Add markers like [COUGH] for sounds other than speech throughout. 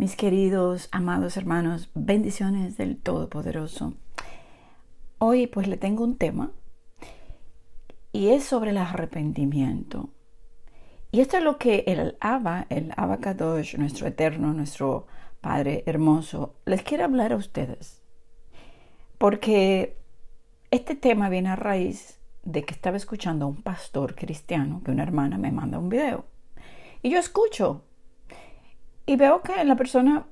Mis queridos, amados hermanos, bendiciones del Todopoderoso. Hoy pues le tengo un tema y es sobre el arrepentimiento. Y esto es lo que el Abba, el Abba Kadosh, nuestro eterno, nuestro Padre hermoso, les quiere hablar a ustedes. Porque este tema viene a raíz de que estaba escuchando a un pastor cristiano que una hermana me manda un video. Y yo escucho y veo que la persona,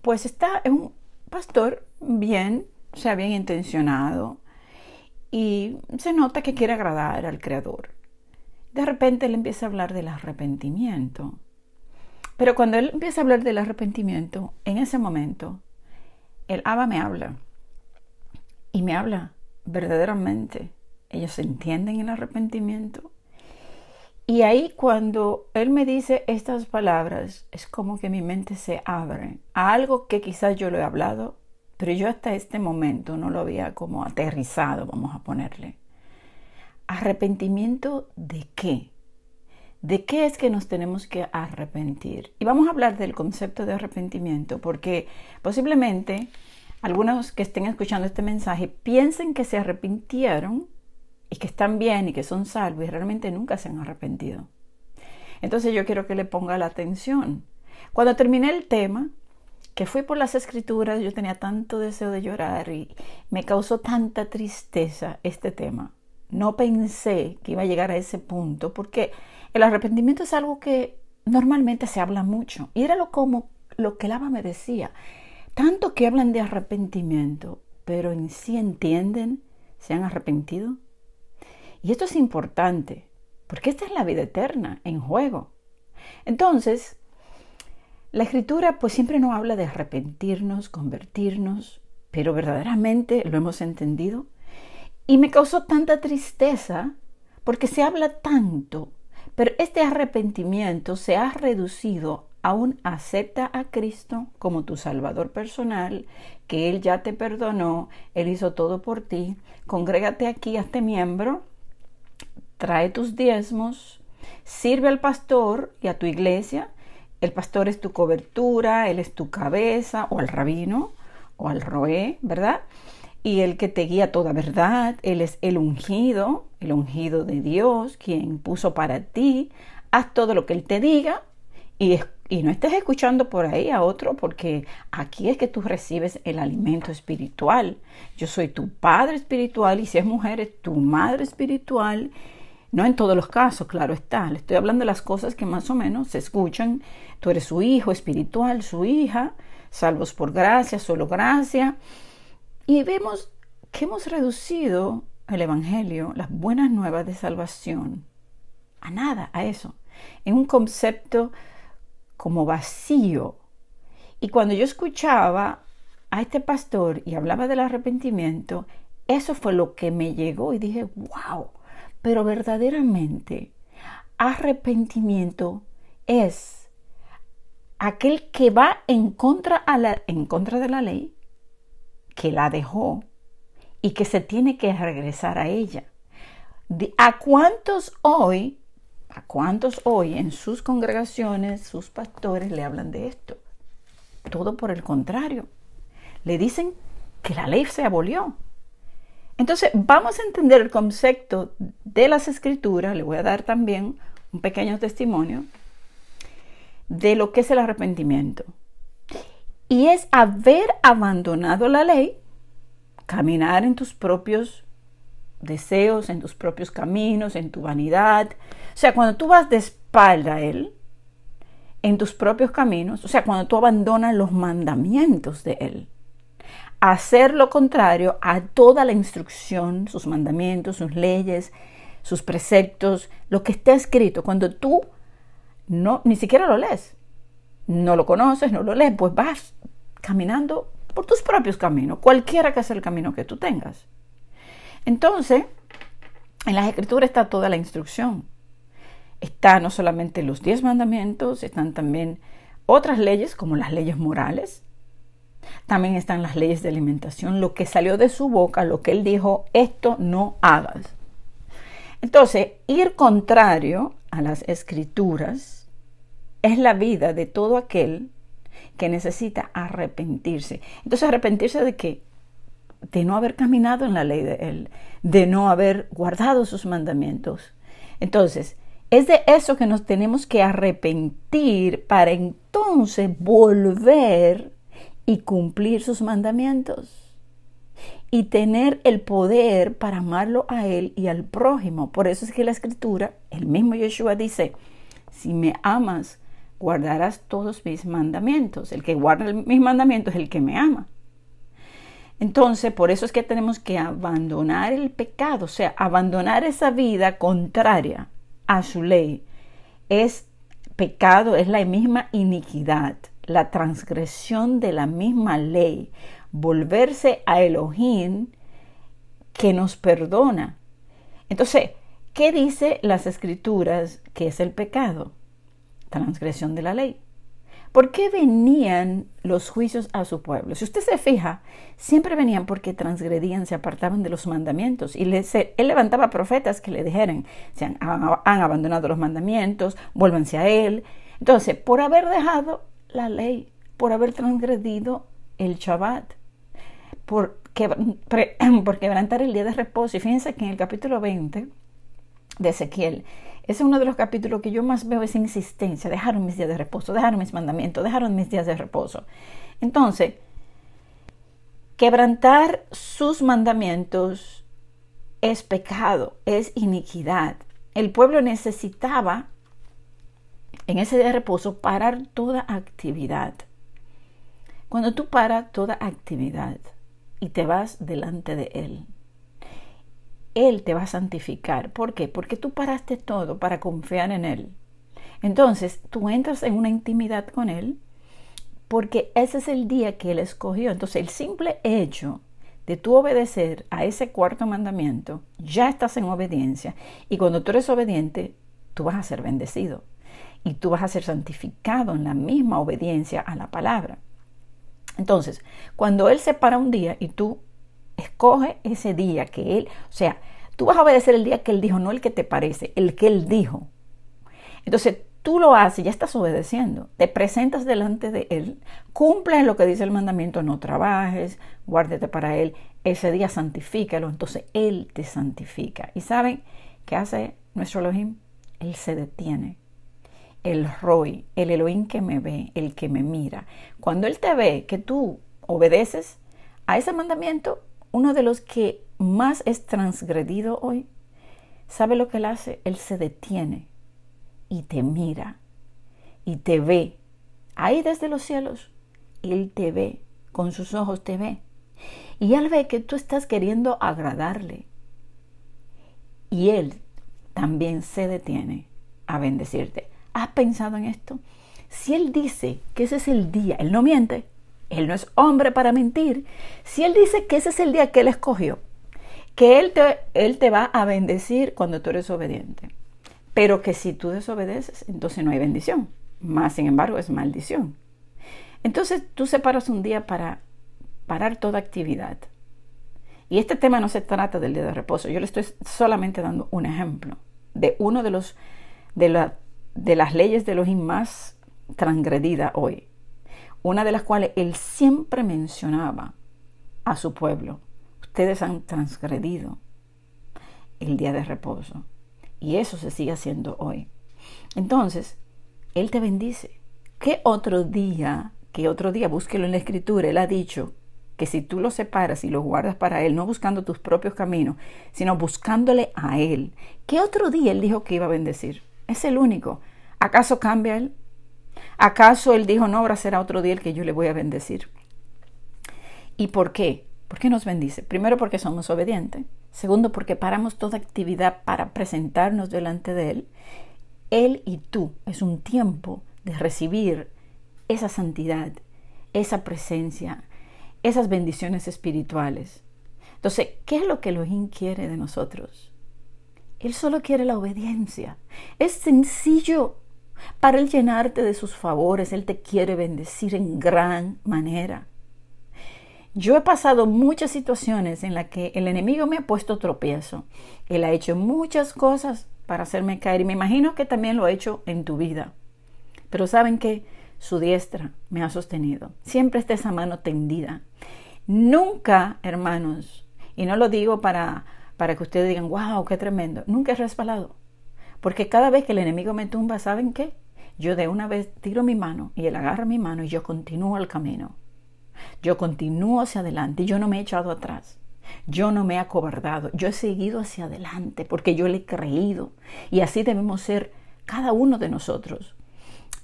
pues está, es un pastor bien, o sea, bien intencionado. Y se nota que quiere agradar al Creador. De repente él empieza a hablar del arrepentimiento. Pero cuando él empieza a hablar del arrepentimiento, en ese momento, el Abba me habla. Y me habla verdaderamente. Ellos entienden el arrepentimiento. Y ahí cuando él me dice estas palabras, es como que mi mente se abre a algo que quizás yo lo he hablado, pero yo hasta este momento no lo había como aterrizado, vamos a ponerle. ¿Arrepentimiento de qué? ¿De qué es que nos tenemos que arrepentir? Y vamos a hablar del concepto de arrepentimiento, porque posiblemente algunos que estén escuchando este mensaje piensen que se arrepintieron y que están bien y que son salvos y realmente nunca se han arrepentido. Entonces yo quiero que le ponga la atención. Cuando terminé el tema, que fui por las escrituras, yo tenía tanto deseo de llorar y me causó tanta tristeza este tema. No pensé que iba a llegar a ese punto porque el arrepentimiento es algo que normalmente se habla mucho y era lo como lo que el me decía. Tanto que hablan de arrepentimiento, pero en sí entienden, se han arrepentido. Y esto es importante, porque esta es la vida eterna en juego. Entonces, la escritura pues siempre no habla de arrepentirnos, convertirnos, pero verdaderamente lo hemos entendido. Y me causó tanta tristeza porque se habla tanto, pero este arrepentimiento se ha reducido un acepta a Cristo como tu Salvador personal, que Él ya te perdonó, Él hizo todo por ti, congrégate aquí, este miembro, trae tus diezmos, sirve al pastor y a tu iglesia. El pastor es tu cobertura, él es tu cabeza, o al rabino, o al roé, ¿verdad? Y el que te guía toda verdad, él es el ungido, el ungido de Dios, quien puso para ti. Haz todo lo que él te diga y, y no estés escuchando por ahí a otro, porque aquí es que tú recibes el alimento espiritual. Yo soy tu padre espiritual y si es mujer, es tu madre espiritual no en todos los casos, claro está. Le estoy hablando de las cosas que más o menos se escuchan. Tú eres su hijo espiritual, su hija, salvos por gracia, solo gracia. Y vemos que hemos reducido el Evangelio, las buenas nuevas de salvación, a nada, a eso. En un concepto como vacío. Y cuando yo escuchaba a este pastor y hablaba del arrepentimiento, eso fue lo que me llegó y dije, wow, pero verdaderamente arrepentimiento es aquel que va en contra, a la, en contra de la ley, que la dejó y que se tiene que regresar a ella. ¿A cuántos hoy, a cuántos hoy en sus congregaciones, sus pastores le hablan de esto? Todo por el contrario. Le dicen que la ley se abolió, entonces, vamos a entender el concepto de las escrituras. Le voy a dar también un pequeño testimonio de lo que es el arrepentimiento. Y es haber abandonado la ley, caminar en tus propios deseos, en tus propios caminos, en tu vanidad. O sea, cuando tú vas de espalda a Él, en tus propios caminos, o sea, cuando tú abandonas los mandamientos de Él, hacer lo contrario a toda la instrucción, sus mandamientos, sus leyes, sus preceptos, lo que está escrito. Cuando tú no ni siquiera lo lees, no lo conoces, no lo lees, pues vas caminando por tus propios caminos, cualquiera que sea el camino que tú tengas. Entonces, en las escrituras está toda la instrucción. Está no solamente los diez mandamientos, están también otras leyes como las leyes morales, también están las leyes de alimentación, lo que salió de su boca, lo que él dijo, esto no hagas. Entonces, ir contrario a las escrituras es la vida de todo aquel que necesita arrepentirse. Entonces, arrepentirse de qué? De no haber caminado en la ley de él, de no haber guardado sus mandamientos. Entonces, es de eso que nos tenemos que arrepentir para entonces volver y cumplir sus mandamientos y tener el poder para amarlo a Él y al prójimo. Por eso es que la escritura, el mismo Yeshua dice, si me amas, guardarás todos mis mandamientos. El que guarda mis mandamientos es el que me ama. Entonces, por eso es que tenemos que abandonar el pecado, o sea, abandonar esa vida contraria a su ley. Es pecado, es la misma iniquidad la transgresión de la misma ley, volverse a Elohim que nos perdona. Entonces, ¿qué dice las escrituras que es el pecado? Transgresión de la ley. ¿Por qué venían los juicios a su pueblo? Si usted se fija, siempre venían porque transgredían, se apartaban de los mandamientos. Y él levantaba profetas que le dijeran, se han, han abandonado los mandamientos, vuélvanse a él. Entonces, por haber dejado la ley, por haber transgredido el Shabbat, [CLEARS THROAT] por, quebrantar el día de reposo. Y fíjense que en el capítulo 20 de Ezequiel, es uno de los capítulos que yo más veo esa insistencia, dejaron mis días de reposo, dejaron mis mandamientos, dejaron mis días de reposo. Entonces, quebrantar sus mandamientos es pecado, es iniquidad. El pueblo necesitaba en ese día de reposo parar toda actividad. Cuando tú paras toda actividad y te vas delante de Él, Él te va a santificar. ¿Por qué? Porque tú paraste todo para confiar en Él. Entonces tú entras en una intimidad con Él porque ese es el día que Él escogió. Entonces el simple hecho de tú obedecer a ese cuarto mandamiento, ya estás en obediencia. Y cuando tú eres obediente, tú vas a ser bendecido y tú vas a ser santificado en la misma obediencia a la palabra. Entonces, cuando Él se para un día y tú escoge ese día que Él, o sea, tú vas a obedecer el día que Él dijo, no el que te parece, el que Él dijo. Entonces, tú lo haces, ya estás obedeciendo, te presentas delante de Él, cumples lo que dice el mandamiento, no trabajes, guárdate para Él, ese día santifícalo, entonces Él te santifica. ¿Y saben qué hace nuestro Elohim? Él se detiene el Roy, el Elohim que me ve, el que me mira, cuando Él te ve que tú obedeces a ese mandamiento, uno de los que más es transgredido hoy, ¿sabe lo que Él hace? Él se detiene y te mira y te ve. Ahí desde los cielos, Él te ve, con sus ojos te ve. Y Él ve que tú estás queriendo agradarle. Y Él también se detiene a bendecirte. ¿Has pensado en esto? Si Él dice que ese es el día, Él no miente, Él no es hombre para mentir. Si Él dice que ese es el día que Él escogió, que Él te, él te va a bendecir cuando tú eres obediente, pero que si tú desobedeces, entonces no hay bendición. Más, sin embargo, es maldición. Entonces tú separas un día para parar toda actividad. Y este tema no se trata del día de reposo, yo le estoy solamente dando un ejemplo de uno de los de la, de las leyes de los más transgredidas hoy, una de las cuales él siempre mencionaba a su pueblo, ustedes han transgredido el día de reposo. Y eso se sigue haciendo hoy. Entonces, Él te bendice. ¿Qué otro día, qué otro día, búsquelo en la escritura, Él ha dicho que si tú lo separas y lo guardas para Él, no buscando tus propios caminos, sino buscándole a Él, ¿qué otro día Él dijo que iba a bendecir? Es el único. ¿Acaso cambia él? ¿Acaso él dijo, no, ahora será otro día el que yo le voy a bendecir? ¿Y por qué? ¿Por qué nos bendice? Primero porque somos obedientes. Segundo porque paramos toda actividad para presentarnos delante de Él. Él y tú es un tiempo de recibir esa santidad, esa presencia, esas bendiciones espirituales. Entonces, ¿qué es lo que Elohim quiere de nosotros? Él solo quiere la obediencia. Es sencillo para Él llenarte de sus favores. Él te quiere bendecir en gran manera. Yo he pasado muchas situaciones en las que el enemigo me ha puesto tropiezo. Él ha hecho muchas cosas para hacerme caer y me imagino que también lo ha hecho en tu vida. Pero saben que su diestra me ha sostenido. Siempre está esa mano tendida. Nunca, hermanos, y no lo digo para para que ustedes digan, wow, qué tremendo. Nunca he resbalado. Porque cada vez que el enemigo me tumba, ¿saben qué? Yo de una vez tiro mi mano y él agarra mi mano y yo continúo el camino. Yo continúo hacia adelante, y yo no me he echado atrás. Yo no me he acobardado, yo he seguido hacia adelante porque yo le he creído. Y así debemos ser cada uno de nosotros.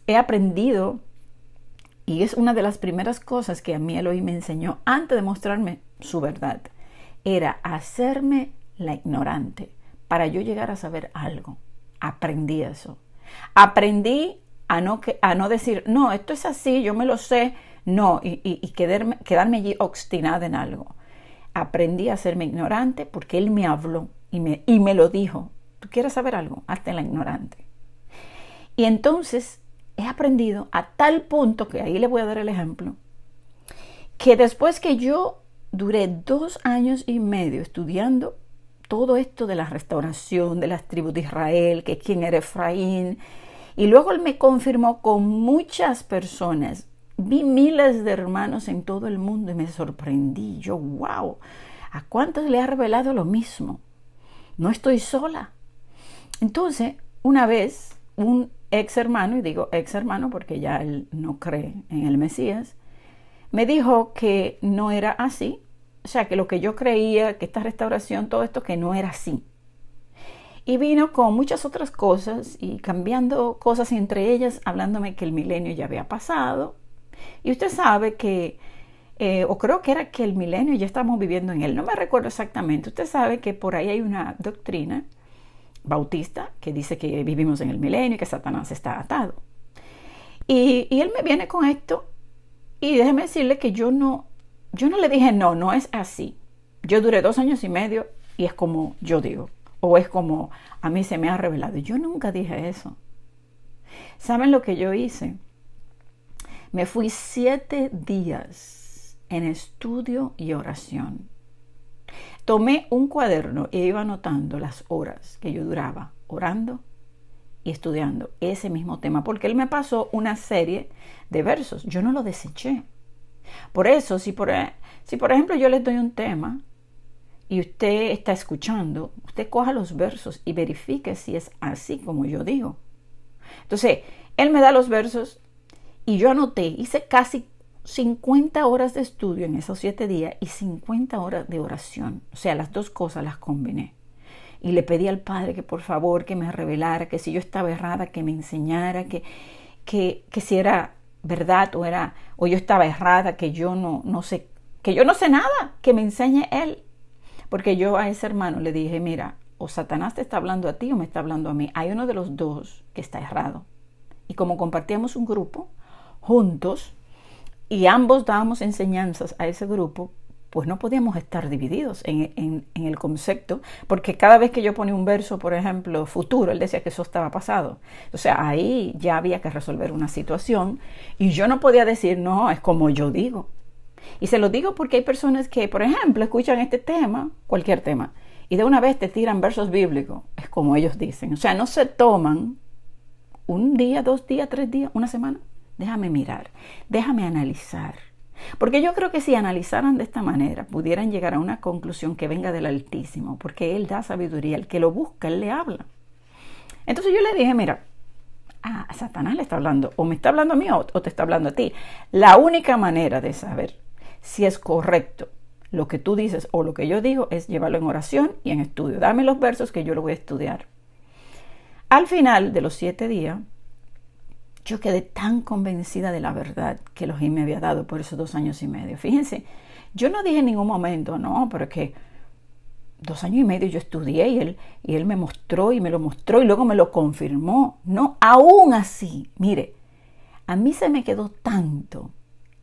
He aprendido, y es una de las primeras cosas que a mí hoy me enseñó antes de mostrarme su verdad, era hacerme la ignorante para yo llegar a saber algo. Aprendí eso. Aprendí a no, a no decir, no, esto es así, yo me lo sé, no, y, quedarme, quedarme allí obstinada en algo. Aprendí a serme ignorante porque él me habló y me, y me lo dijo. ¿Tú quieres saber algo? Hazte la ignorante. Y entonces he aprendido a tal punto, que ahí le voy a dar el ejemplo, que después que yo duré dos años y medio estudiando todo esto de la restauración de las tribus de Israel, que quién era Efraín. Y luego él me confirmó con muchas personas. Vi miles de hermanos en todo el mundo y me sorprendí. Yo, wow, ¿a cuántos le ha revelado lo mismo? No estoy sola. Entonces, una vez, un ex hermano, y digo ex hermano porque ya él no cree en el Mesías, me dijo que no era así, o sea, que lo que yo creía, que esta restauración, todo esto, que no era así. Y vino con muchas otras cosas y cambiando cosas entre ellas, hablándome que el milenio ya había pasado. Y usted sabe que, eh, o creo que era que el milenio ya estamos viviendo en él, no me recuerdo exactamente. Usted sabe que por ahí hay una doctrina bautista que dice que vivimos en el milenio y que Satanás está atado. Y, y él me viene con esto y déjeme decirle que yo no yo no le dije, no, no es así. Yo duré dos años y medio y es como yo digo, o es como a mí se me ha revelado. Yo nunca dije eso. ¿Saben lo que yo hice? Me fui siete días en estudio y oración. Tomé un cuaderno e iba anotando las horas que yo duraba orando y estudiando ese mismo tema, porque él me pasó una serie de versos. Yo no lo deseché. Por eso, si por, si por ejemplo yo les doy un tema y usted está escuchando, usted coja los versos y verifique si es así como yo digo. Entonces, él me da los versos y yo anoté, hice casi 50 horas de estudio en esos 7 días y 50 horas de oración. O sea, las dos cosas las combiné. Y le pedí al Padre que por favor que me revelara, que si yo estaba errada, que me enseñara, que, que, que si era verdad o era o yo estaba errada, que yo no, no sé, que yo no sé nada, que me enseñe él. Porque yo a ese hermano le dije, mira, o Satanás te está hablando a ti o me está hablando a mí. Hay uno de los dos que está errado. Y como compartíamos un grupo juntos y ambos dábamos enseñanzas a ese grupo, pues no podíamos estar divididos en, el concepto, porque cada vez que yo ponía un verso, por ejemplo, futuro, él decía que eso estaba pasado. O sea, ahí ya había que resolver una situación y yo no podía decir, no, es como yo digo. Y se lo digo porque hay personas que, por ejemplo, escuchan este tema, cualquier tema, y de una vez te tiran versos bíblicos, es como ellos dicen. O sea, no se toman un día, dos días, tres días, una semana. Déjame mirar, déjame analizar porque yo creo que si analizaran de esta manera, pudieran llegar a una conclusión que venga del Altísimo, porque Él da sabiduría, el que lo busca, Él le habla. Entonces yo le dije, mira, a Satanás le está hablando, o me está hablando a mí o te está hablando a ti. La única manera de saber si es correcto lo que tú dices o lo que yo digo es llevarlo en oración y en estudio. Dame los versos que yo lo voy a estudiar. Al final de los siete días, yo quedé tan convencida de la verdad que ojín me había dado por esos dos años y medio. Fíjense, yo no dije en ningún momento, no, porque dos años y medio yo estudié y él, y él me mostró y me lo mostró y luego me lo confirmó. No, aún así, mire, a mí se me quedó tanto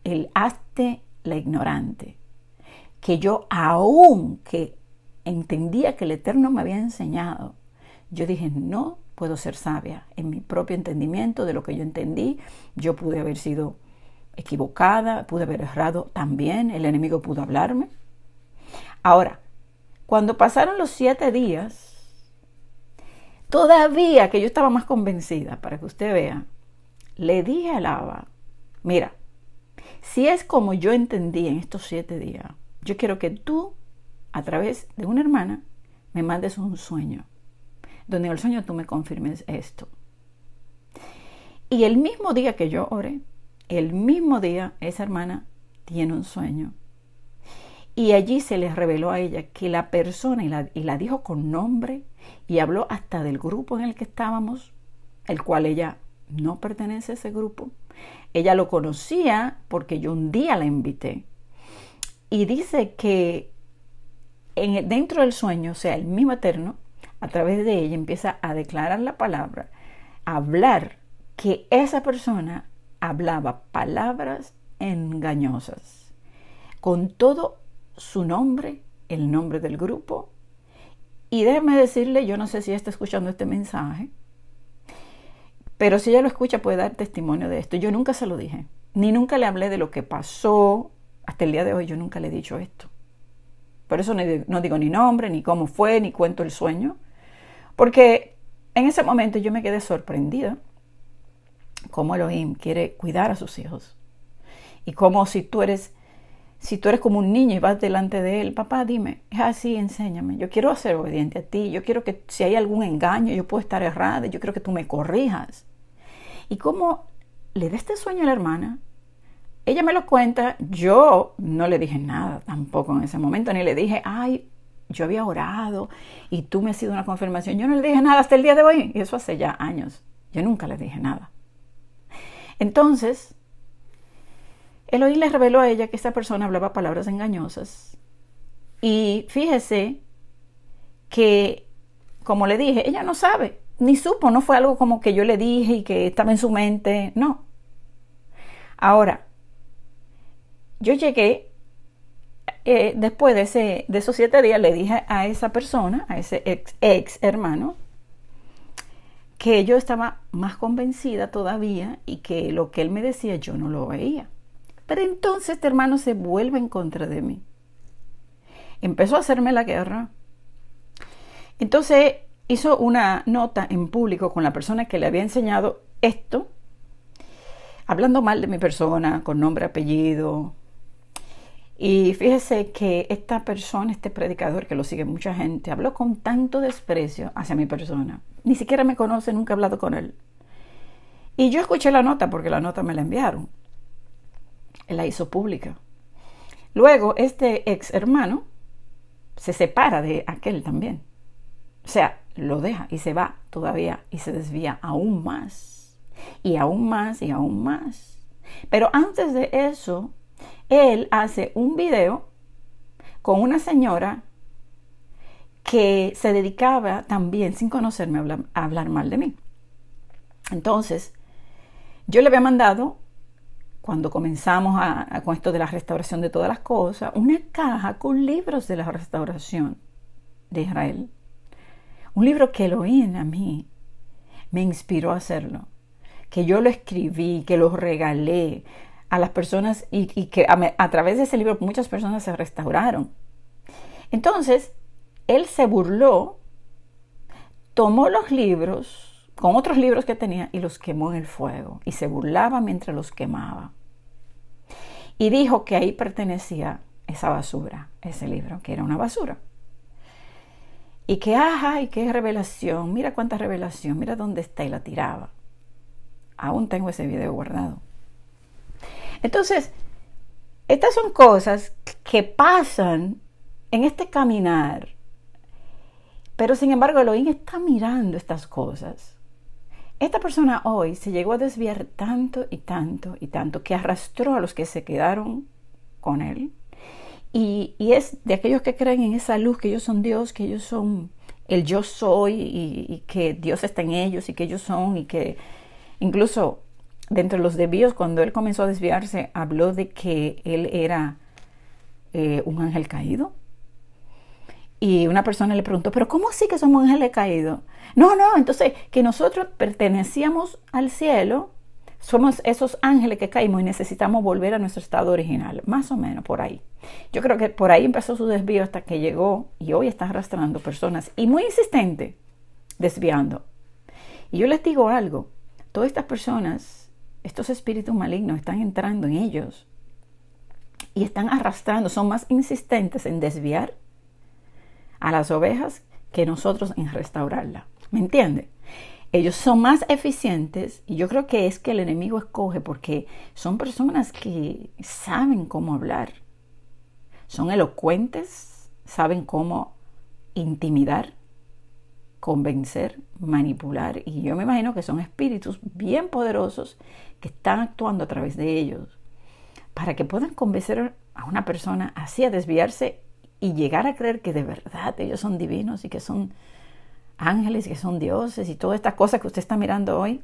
el hazte la ignorante, que yo aún que entendía que el Eterno me había enseñado, yo dije, no puedo ser sabia. En mi propio entendimiento de lo que yo entendí, yo pude haber sido equivocada, pude haber errado también, el enemigo pudo hablarme. Ahora, cuando pasaron los siete días, todavía que yo estaba más convencida, para que usted vea, le dije a Lava, mira, si es como yo entendí en estos siete días, yo quiero que tú, a través de una hermana, me mandes un sueño donde el sueño tú me confirmes esto. Y el mismo día que yo oré, el mismo día esa hermana tiene un sueño. Y allí se les reveló a ella que la persona, y la, dijo con nombre, y habló hasta del grupo en el que estábamos, el cual ella no pertenece a ese grupo. Ella lo conocía porque yo un día la invité. Y dice que en, dentro del sueño, o sea, el mismo eterno, a través de ella empieza a declarar la palabra, a hablar que esa persona hablaba palabras engañosas, con todo su nombre, el nombre del grupo. Y déjeme decirle, yo no sé si está escuchando este mensaje, pero si ella lo escucha puede dar testimonio de esto. Yo nunca se lo dije, ni nunca le hablé de lo que pasó. Hasta el día de hoy yo nunca le he dicho esto. Por eso no digo ni nombre, ni cómo fue, ni cuento el sueño. Porque en ese momento yo me quedé sorprendida cómo Elohim quiere cuidar a sus hijos. Y cómo si tú eres si tú eres como un niño y vas delante de él, papá, dime, es así, enséñame. Yo quiero ser obediente a ti. Yo quiero que si hay algún engaño, yo puedo estar errada. Yo quiero que tú me corrijas. Y como le da este sueño a la hermana, ella me lo cuenta. Yo no le dije nada tampoco en ese momento, ni le dije, ay, yo había orado y tú me has sido una confirmación. Yo no le dije nada hasta el día de hoy, y eso hace ya años. Yo nunca le dije nada. Entonces, Eloí le reveló a ella que esta persona hablaba palabras engañosas. Y fíjese que, como le dije, ella no sabe, ni supo, no fue algo como que yo le dije y que estaba en su mente, no. Ahora, yo llegué eh, después de, ese, esos siete días le dije a esa persona, a ese ex, ex hermano, que yo estaba más convencida todavía y que lo que él me decía yo no lo veía. Pero entonces este hermano se vuelve en contra de mí. Empezó a hacerme la guerra. Entonces hizo una nota en público con la persona que le había enseñado esto, hablando mal de mi persona, con nombre, apellido, y fíjese que esta persona, este predicador que lo sigue mucha gente, habló con tanto desprecio hacia mi persona. Ni siquiera me conoce, nunca he hablado con él. Y yo escuché la nota porque la nota me la enviaron. Él la hizo pública. Luego, este ex hermano se separa de aquel también. O sea, lo deja y se va todavía y se desvía aún más. Y aún más y aún más. Pero antes de eso, él hace un video con una señora que se dedicaba también sin conocerme a hablar, mal de mí. Entonces, yo le había mandado, cuando comenzamos a, con esto de la restauración de todas las cosas, una caja con libros de la restauración de Israel. Un libro que en a mí me inspiró a hacerlo, que yo lo escribí, que lo regalé, a las personas y, que a, través de ese libro muchas personas se restauraron. Entonces, él se burló, tomó los libros con otros libros que tenía y los quemó en el fuego y se burlaba mientras los quemaba. Y dijo que ahí pertenecía esa basura, ese libro, que era una basura. Y que, ajá, y qué revelación, mira cuánta revelación, mira dónde está y la tiraba. Aún tengo ese video guardado. Entonces, estas son cosas que pasan en este caminar. Pero sin embargo, Elohim está mirando estas cosas. Esta persona hoy se llegó a desviar tanto y tanto y tanto que arrastró a los que se quedaron con él. Y, es de aquellos que creen en esa luz, que ellos son Dios, que ellos son el yo soy y, y que Dios está en ellos y que ellos son y que incluso dentro de los desvíos, cuando él comenzó a desviarse, habló de que él era eh, un ángel caído. Y una persona le preguntó, pero ¿cómo así que somos ángeles caídos? No, no, entonces que nosotros pertenecíamos al cielo, somos esos ángeles que caímos y necesitamos volver a nuestro estado original, más o menos por ahí. Yo creo que por ahí empezó su desvío hasta que llegó y hoy está arrastrando personas y muy insistente desviando. Y yo les digo algo, todas estas personas estos espíritus malignos están entrando en ellos y están arrastrando, son más insistentes en desviar a las ovejas que nosotros en restaurarla. ¿Me entiende? Ellos son más eficientes y yo creo que es que el enemigo escoge porque son personas que saben cómo hablar, son elocuentes, saben cómo intimidar, convencer, manipular. Y yo me imagino que son espíritus bien poderosos que están actuando a través de ellos para que puedan convencer a una persona así a desviarse y llegar a creer que de verdad ellos son divinos y que son ángeles, que son dioses y todas estas cosas que usted está mirando hoy.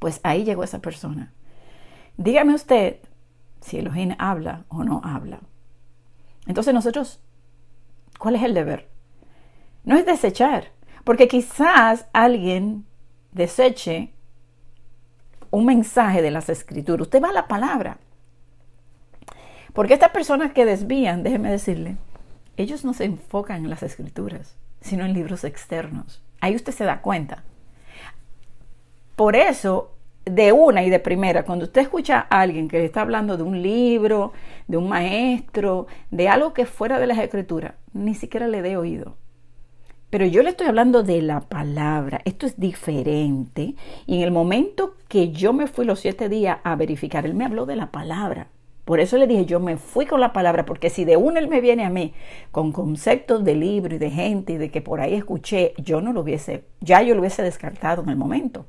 Pues ahí llegó esa persona. Dígame usted si Elohim habla o no habla. Entonces nosotros, ¿cuál es el deber? No es desechar, porque quizás alguien deseche un mensaje de las escrituras. Usted va a la palabra. Porque estas personas que desvían, déjeme decirle, ellos no se enfocan en las escrituras, sino en libros externos. Ahí usted se da cuenta. Por eso, de una y de primera, cuando usted escucha a alguien que está hablando de un libro, de un maestro, de algo que fuera de las escrituras, ni siquiera le dé oído. Pero yo le estoy hablando de la palabra. Esto es diferente. Y en el momento que yo me fui los siete días a verificar, él me habló de la palabra. Por eso le dije, yo me fui con la palabra, porque si de uno él me viene a mí con conceptos de libro y de gente y de que por ahí escuché, yo no lo hubiese, ya yo lo hubiese descartado en el momento.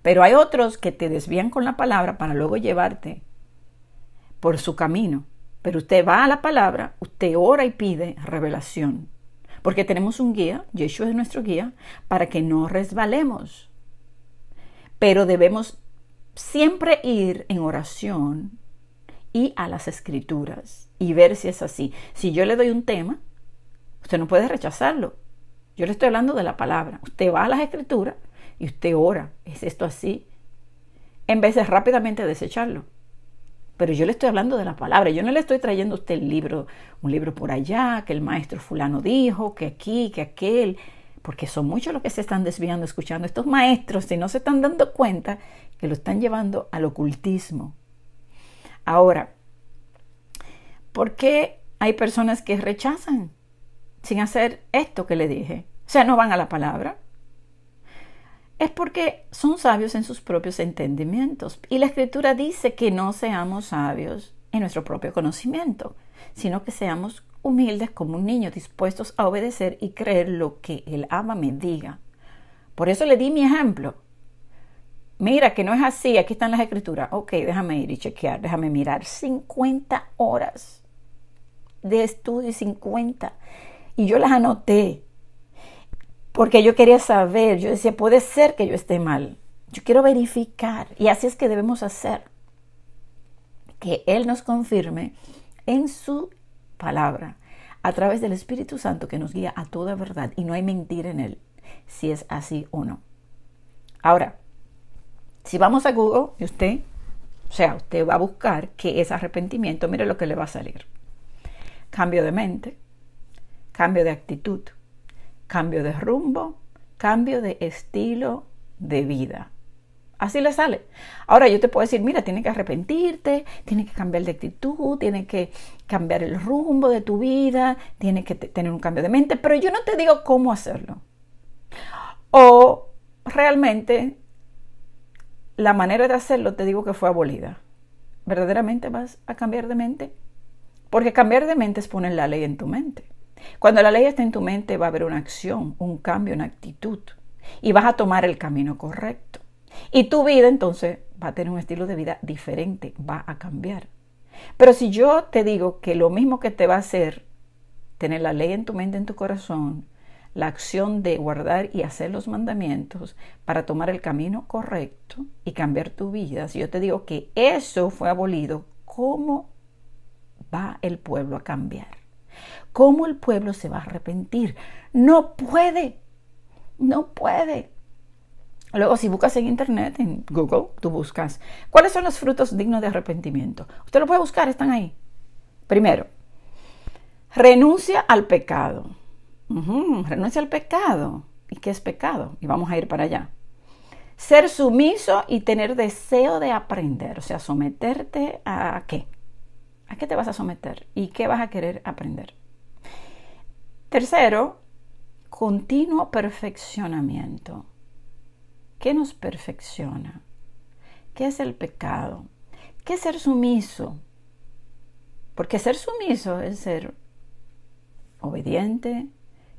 Pero hay otros que te desvían con la palabra para luego llevarte por su camino. Pero usted va a la palabra, usted ora y pide revelación. Porque tenemos un guía, Yeshua es nuestro guía, para que no resbalemos. Pero debemos siempre ir en oración y a las escrituras y ver si es así. Si yo le doy un tema, usted no puede rechazarlo. Yo le estoy hablando de la palabra. Usted va a las escrituras y usted ora. ¿Es esto así? En vez de rápidamente desecharlo. Pero yo le estoy hablando de la palabra, yo no le estoy trayendo a usted el libro, un libro por allá, que el maestro fulano dijo, que aquí, que aquel, porque son muchos los que se están desviando escuchando estos maestros, y no se están dando cuenta que lo están llevando al ocultismo. Ahora, ¿por qué hay personas que rechazan sin hacer esto que le dije? O sea, no van a la palabra, es porque son sabios en sus propios entendimientos. Y la escritura dice que no seamos sabios en nuestro propio conocimiento, sino que seamos humildes como un niño, dispuestos a obedecer y creer lo que el ama me diga. Por eso le di mi ejemplo. Mira, que no es así, aquí están las escrituras. Ok, déjame ir y chequear, déjame mirar. 50 horas de estudio y 50. Y yo las anoté porque yo quería saber, yo decía, puede ser que yo esté mal, yo quiero verificar, y así es que debemos hacer, que Él nos confirme en su palabra, a través del Espíritu Santo que nos guía a toda verdad, y no hay mentira en Él, si es así o no. Ahora, si vamos a Google y usted, o sea, usted va a buscar que es arrepentimiento, mire lo que le va a salir. Cambio de mente, cambio de actitud, cambio de rumbo, cambio de estilo de vida. Así le sale. Ahora yo te puedo decir, mira, tiene que arrepentirte, tiene que cambiar de actitud, tiene que cambiar el rumbo de tu vida, tiene que tener un cambio de mente, pero yo no te digo cómo hacerlo. O realmente la manera de hacerlo te digo que fue abolida. ¿Verdaderamente vas a cambiar de mente? Porque cambiar de mente es poner la ley en tu mente. Cuando la ley está en tu mente va a haber una acción, un cambio, una actitud y vas a tomar el camino correcto. Y tu vida entonces va a tener un estilo de vida diferente, va a cambiar. Pero si yo te digo que lo mismo que te va a hacer tener la ley en tu mente, en tu corazón, la acción de guardar y hacer los mandamientos para tomar el camino correcto y cambiar tu vida, si yo te digo que eso fue abolido, ¿cómo va el pueblo a cambiar? ¿Cómo el pueblo se va a arrepentir? No puede, no puede. Luego, si buscas en internet, en Google, tú buscas cuáles son los frutos dignos de arrepentimiento. Usted lo puede buscar, están ahí. Primero, renuncia al pecado. renuncia al pecado. ¿Y qué es pecado? Y vamos a ir para allá. Ser sumiso y tener deseo de aprender. O sea, someterte a qué. ¿A qué te vas a someter? ¿Y qué vas a querer aprender? Tercero, continuo perfeccionamiento. ¿Qué nos perfecciona? ¿Qué es el pecado? ¿Qué es ser sumiso? Porque ser sumiso es ser obediente,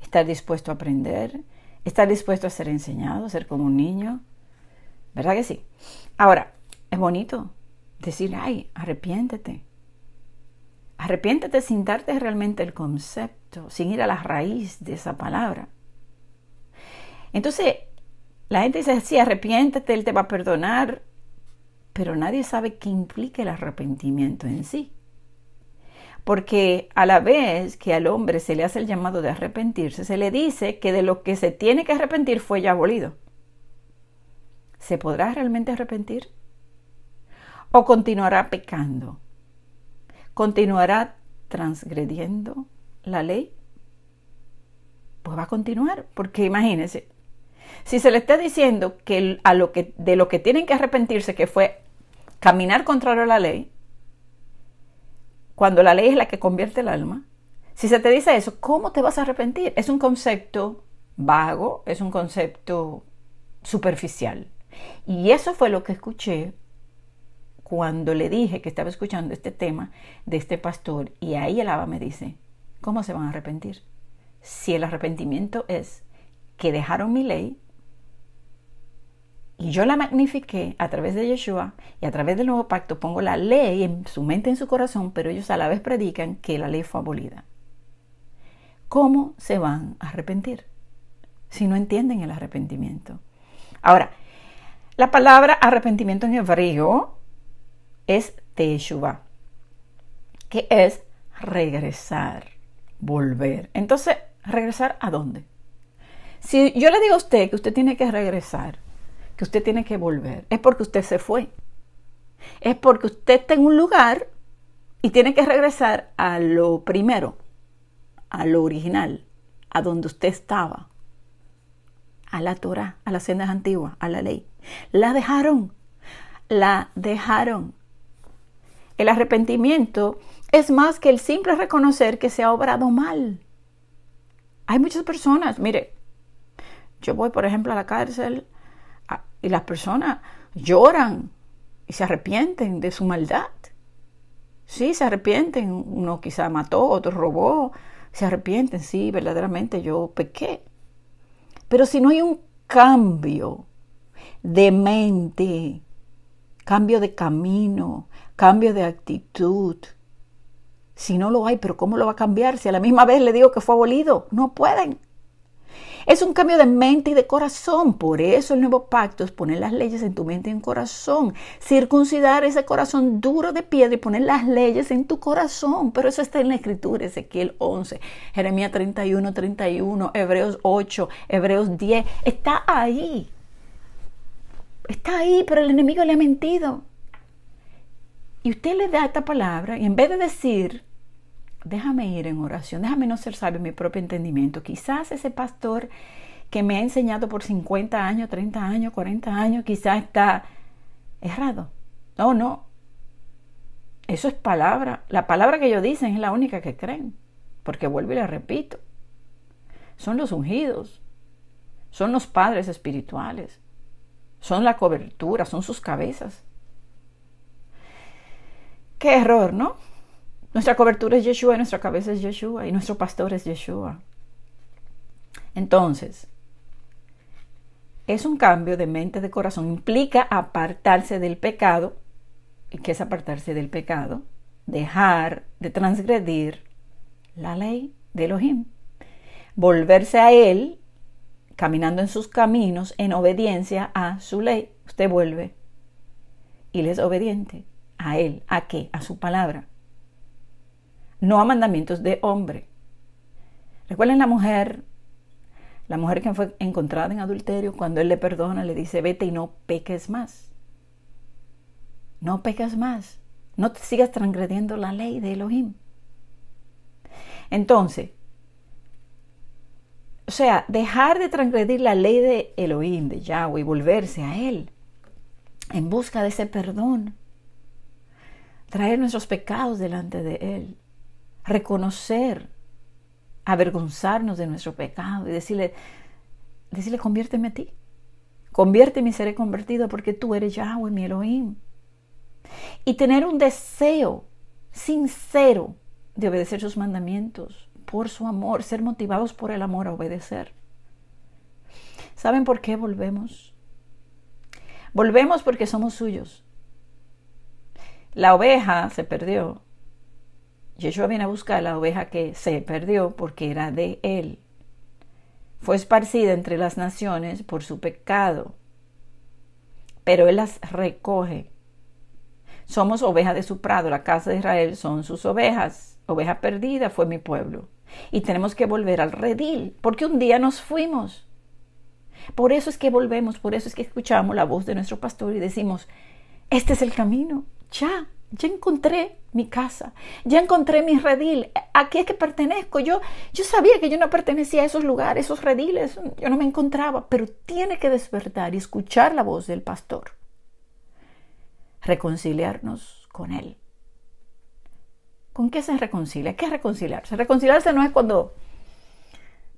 estar dispuesto a aprender, estar dispuesto a ser enseñado, ser como un niño. ¿Verdad que sí? Ahora, es bonito decir, ay, arrepiéntete. Arrepiéntete sin darte realmente el concepto sin ir a la raíz de esa palabra. Entonces, la gente dice, sí, arrepiéntete, Él te va a perdonar, pero nadie sabe qué implica el arrepentimiento en sí. Porque a la vez que al hombre se le hace el llamado de arrepentirse, se le dice que de lo que se tiene que arrepentir fue ya abolido. ¿Se podrá realmente arrepentir? ¿O continuará pecando? ¿Continuará transgrediendo? la ley, pues va a continuar, porque imagínense, si se le está diciendo que a lo que de lo que tienen que arrepentirse que fue caminar contrario a la ley, cuando la ley es la que convierte el alma, si se te dice eso, ¿cómo te vas a arrepentir? Es un concepto vago, es un concepto superficial. Y eso fue lo que escuché cuando le dije que estaba escuchando este tema de este pastor y ahí el Aba me dice, ¿cómo se van a arrepentir? Si el arrepentimiento es que dejaron mi ley y yo la magnifiqué a través de Yeshua y a través del nuevo pacto pongo la ley en su mente, en su corazón, pero ellos a la vez predican que la ley fue abolida. ¿Cómo se van a arrepentir si no entienden el arrepentimiento? Ahora, la palabra arrepentimiento en hebreo es teshuva, que es regresar volver. Entonces, ¿regresar a dónde? Si yo le digo a usted que usted tiene que regresar, que usted tiene que volver, es porque usted se fue. Es porque usted está en un lugar y tiene que regresar a lo primero, a lo original, a donde usted estaba, a la Torah, a las sendas antiguas, a la ley. La dejaron, la dejaron. El arrepentimiento es más que el simple reconocer que se ha obrado mal. Hay muchas personas, mire, yo voy por ejemplo a la cárcel y las personas lloran y se arrepienten de su maldad. Sí, se arrepienten, uno quizá mató, otro robó, se arrepienten, sí, verdaderamente yo pequé. Pero si no hay un cambio de mente, cambio de camino, cambio de actitud, si no lo hay, pero ¿cómo lo va a cambiar si a la misma vez le digo que fue abolido? No pueden. Es un cambio de mente y de corazón. Por eso el nuevo pacto es poner las leyes en tu mente y en corazón. Circuncidar ese corazón duro de piedra y poner las leyes en tu corazón. Pero eso está en la escritura, Ezequiel 11, Jeremías 31, 31, Hebreos 8, Hebreos 10. Está ahí. Está ahí, pero el enemigo le ha mentido. Y usted le da esta palabra y en vez de decir, déjame ir en oración, déjame no ser sabio en mi propio entendimiento. Quizás ese pastor que me ha enseñado por 50 años, 30 años, 40 años, quizás está errado. No, no. Eso es palabra. La palabra que ellos dicen es la única que creen. Porque vuelvo y le repito. Son los ungidos. Son los padres espirituales. Son la cobertura, son sus cabezas. Qué error, ¿no? Nuestra cobertura es Yeshua nuestra cabeza es Yeshua y nuestro pastor es Yeshua. Entonces, es un cambio de mente, de corazón, implica apartarse del pecado. ¿Y qué es apartarse del pecado? Dejar de transgredir la ley de Elohim. Volverse a Él, caminando en sus caminos, en obediencia a su ley. Usted vuelve y le es obediente a Él. ¿A qué? A su palabra no a mandamientos de hombre. Recuerden la mujer, la mujer que fue encontrada en adulterio, cuando él le perdona, le dice, vete y no peques más. No peques más. No te sigas transgrediendo la ley de Elohim. Entonces, o sea, dejar de transgredir la ley de Elohim, de Yahweh, y volverse a Él en busca de ese perdón. Traer nuestros pecados delante de Él reconocer, avergonzarnos de nuestro pecado y decirle, decirle, conviérteme a ti. Conviérteme y seré convertido porque tú eres Yahweh, mi Elohim. Y tener un deseo sincero de obedecer sus mandamientos por su amor, ser motivados por el amor a obedecer. ¿Saben por qué volvemos? Volvemos porque somos suyos. La oveja se perdió, Yeshua viene a buscar la oveja que se perdió porque era de él. Fue esparcida entre las naciones por su pecado, pero él las recoge. Somos ovejas de su prado, la casa de Israel son sus ovejas. Oveja perdida fue mi pueblo. Y tenemos que volver al redil, porque un día nos fuimos. Por eso es que volvemos, por eso es que escuchamos la voz de nuestro pastor y decimos, este es el camino, ya, ya encontré mi casa, ya encontré mi redil, aquí es que pertenezco. Yo, yo sabía que yo no pertenecía a esos lugares, esos rediles, yo no me encontraba, pero tiene que despertar y escuchar la voz del pastor, reconciliarnos con él. ¿Con qué se reconcilia? ¿Qué es reconciliarse? Reconciliarse no es cuando,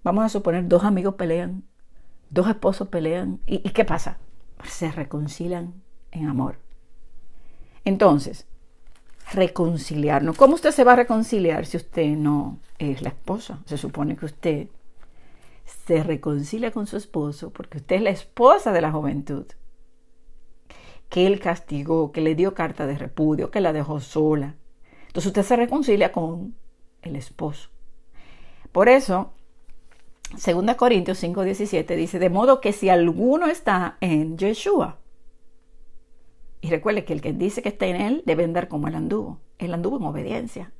vamos a suponer, dos amigos pelean, dos esposos pelean, ¿y, y qué pasa? Se reconcilian en amor. Entonces, reconciliarnos. ¿Cómo usted se va a reconciliar si usted no es la esposa? Se supone que usted se reconcilia con su esposo porque usted es la esposa de la juventud. Que él castigó, que le dio carta de repudio, que la dejó sola. Entonces usted se reconcilia con el esposo. Por eso, 2 Corintios 5:17 dice, de modo que si alguno está en Yeshua, y recuerde que el que dice que está en él debe andar como el anduvo. el anduvo en obediencia.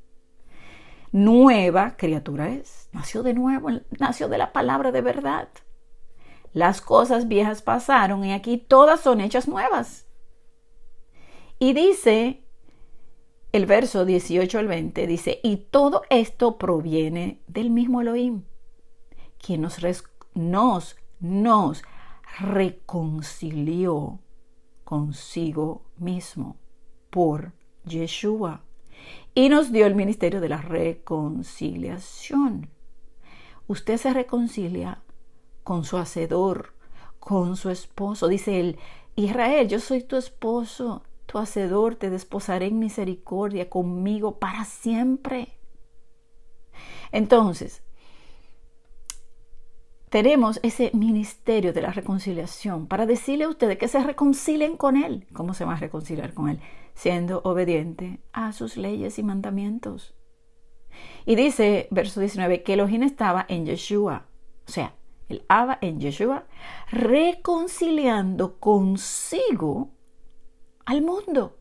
Nueva criatura es. Nació de nuevo, nació de la palabra de verdad. Las cosas viejas pasaron y aquí todas son hechas nuevas. Y dice el verso 18 al 20, dice, y todo esto proviene del mismo Elohim, quien nos, nos, nos reconcilió consigo mismo por Yeshua y nos dio el ministerio de la reconciliación. Usted se reconcilia con su hacedor, con su esposo. Dice él, Israel, yo soy tu esposo, tu hacedor, te desposaré en misericordia conmigo para siempre. Entonces, tenemos ese ministerio de la reconciliación para decirle a ustedes que se reconcilien con Él. ¿Cómo se va a reconciliar con Él? Siendo obediente a sus leyes y mandamientos. Y dice, verso 19, que Elohim estaba en Yeshua, o sea, el Abba en Yeshua, reconciliando consigo al mundo,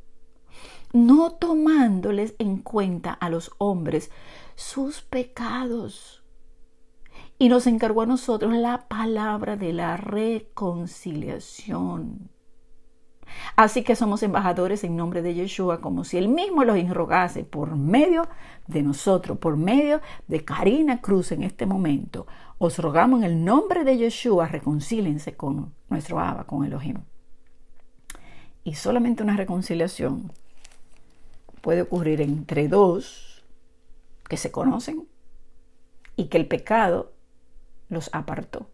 no tomándoles en cuenta a los hombres sus pecados y nos encargó a nosotros la palabra de la reconciliación. Así que somos embajadores en nombre de Yeshua, como si Él mismo los inrogase por medio de nosotros, por medio de Karina Cruz en este momento. Os rogamos en el nombre de Yeshua, reconcílense con nuestro Abba, con Elohim. Y solamente una reconciliación puede ocurrir entre dos que se conocen y que el pecado los apartó.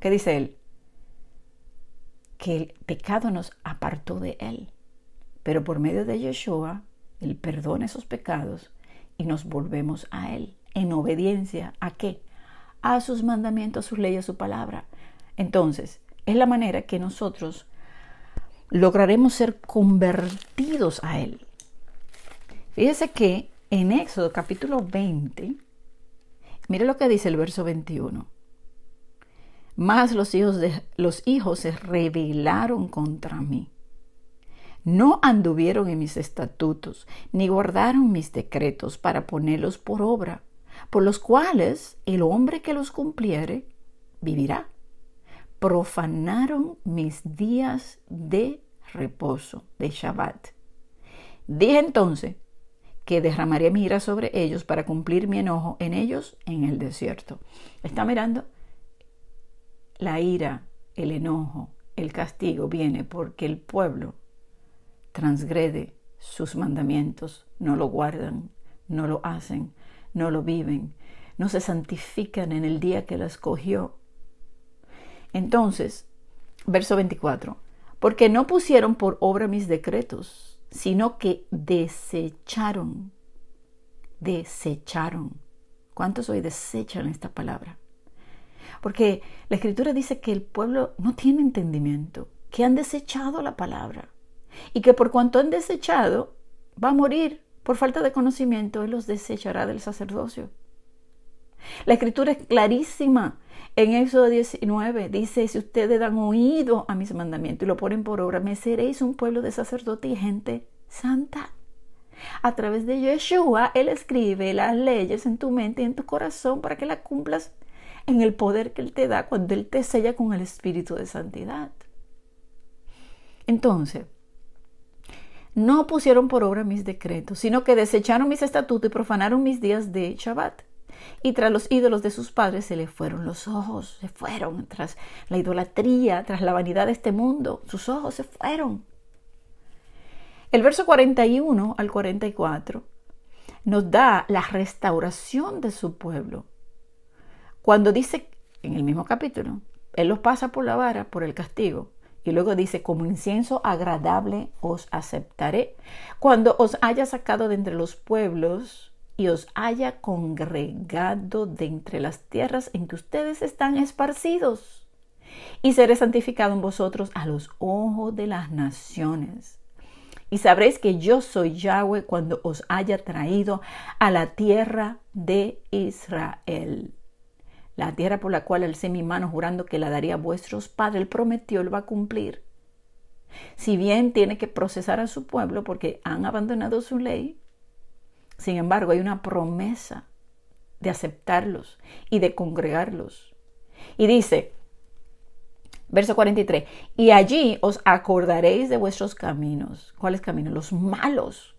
¿Qué dice él? Que el pecado nos apartó de él, pero por medio de Yeshua, él perdona esos pecados y nos volvemos a él, en obediencia a qué? A sus mandamientos, a sus leyes, a su palabra. Entonces, es la manera que nosotros lograremos ser convertidos a Él. Fíjese que en Éxodo capítulo 20, mire lo que dice el verso 21 más los hijos, de, los hijos se rebelaron contra mí. No anduvieron en mis estatutos, ni guardaron mis decretos para ponerlos por obra, por los cuales el hombre que los cumpliere vivirá. Profanaron mis días de reposo, de Shabbat. Dije entonces que derramaré mi ira sobre ellos para cumplir mi enojo en ellos en el desierto. Está mirando la ira, el enojo, el castigo viene porque el pueblo transgrede sus mandamientos, no lo guardan, no lo hacen, no lo viven, no se santifican en el día que las cogió. Entonces, verso 24, porque no pusieron por obra mis decretos, sino que desecharon, desecharon. ¿Cuántos hoy desechan esta palabra? Porque la escritura dice que el pueblo no tiene entendimiento, que han desechado la palabra y que por cuanto han desechado, va a morir por falta de conocimiento, Él los desechará del sacerdocio. La escritura es clarísima. En Éxodo 19 dice, si ustedes dan oído a mis mandamientos y lo ponen por obra, me seréis un pueblo de sacerdote y gente santa. A través de Yeshua, Él escribe las leyes en tu mente y en tu corazón para que las cumplas en el poder que Él te da cuando Él te sella con el Espíritu de Santidad. Entonces, no pusieron por obra mis decretos, sino que desecharon mis estatutos y profanaron mis días de Shabbat. Y tras los ídolos de sus padres se le fueron los ojos, se fueron tras la idolatría, tras la vanidad de este mundo, sus ojos se fueron. El verso 41 al 44 nos da la restauración de su pueblo. Cuando dice, en el mismo capítulo, Él los pasa por la vara, por el castigo, y luego dice, como incienso agradable os aceptaré. Cuando os haya sacado de entre los pueblos y os haya congregado de entre las tierras en que ustedes están esparcidos. Y seré santificado en vosotros a los ojos de las naciones. Y sabréis que yo soy Yahweh cuando os haya traído a la tierra de Israel. La tierra por la cual alcé mi mano jurando que la daría a vuestros padres, él prometió, él va a cumplir. Si bien tiene que procesar a su pueblo porque han abandonado su ley, sin embargo hay una promesa de aceptarlos y de congregarlos. Y dice, verso 43, y allí os acordaréis de vuestros caminos. ¿Cuáles caminos? Los malos.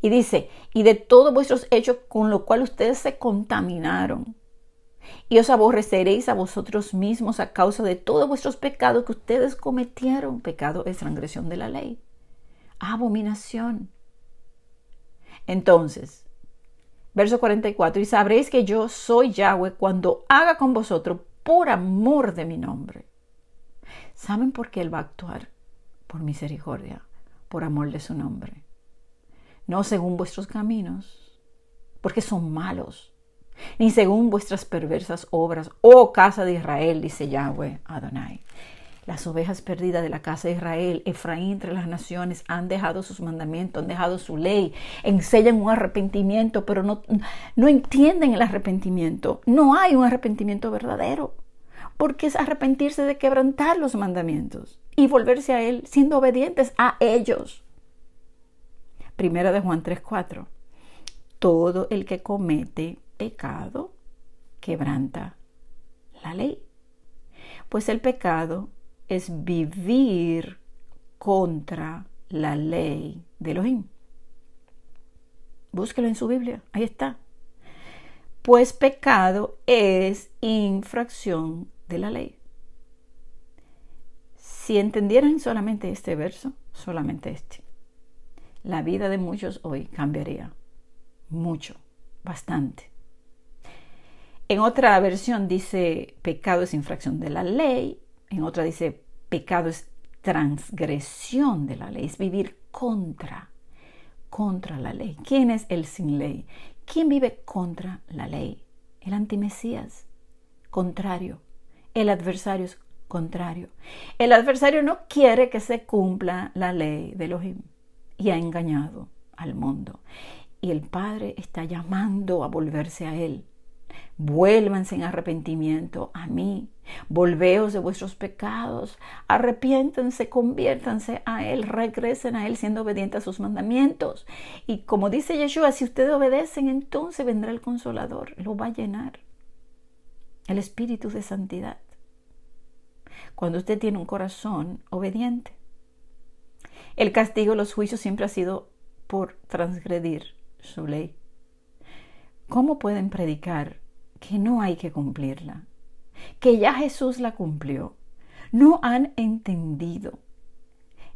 Y dice, y de todos vuestros hechos con lo cual ustedes se contaminaron y os aborreceréis a vosotros mismos a causa de todos vuestros pecados que ustedes cometieron. Pecado es transgresión de la ley. Abominación. Entonces, verso 44, y sabréis que yo soy Yahweh cuando haga con vosotros por amor de mi nombre. ¿Saben por qué Él va a actuar? Por misericordia, por amor de su nombre. No según vuestros caminos, porque son malos ni según vuestras perversas obras, oh casa de Israel, dice Yahweh Adonai. Las ovejas perdidas de la casa de Israel, Efraín entre las naciones, han dejado sus mandamientos, han dejado su ley, enseñan un arrepentimiento, pero no, no entienden el arrepentimiento. No hay un arrepentimiento verdadero, porque es arrepentirse de quebrantar los mandamientos y volverse a Él siendo obedientes a ellos. Primera de Juan 3:4. Todo el que comete pecado quebranta la ley. Pues el pecado es vivir contra la ley de Elohim. Búsquelo en su Biblia, ahí está. Pues pecado es infracción de la ley. Si entendieran solamente este verso, solamente este, la vida de muchos hoy cambiaría mucho, bastante. En otra versión dice pecado es infracción de la ley, en otra dice pecado es transgresión de la ley, es vivir contra, contra la ley. ¿Quién es el sin ley? ¿Quién vive contra la ley? El antimesías, contrario. El adversario es contrario. El adversario no quiere que se cumpla la ley de Elohim y ha engañado al mundo. Y el Padre está llamando a volverse a Él, Vuélvanse en arrepentimiento a mí. Volveos de vuestros pecados. arrepiéntense, conviértanse a Él. Regresen a Él siendo obedientes a sus mandamientos. Y como dice Yeshua, si ustedes obedecen, entonces vendrá el consolador. Lo va a llenar. El espíritu de santidad. Cuando usted tiene un corazón obediente. El castigo, los juicios siempre ha sido por transgredir su ley. ¿Cómo pueden predicar que no hay que cumplirla? Que ya Jesús la cumplió. No han entendido.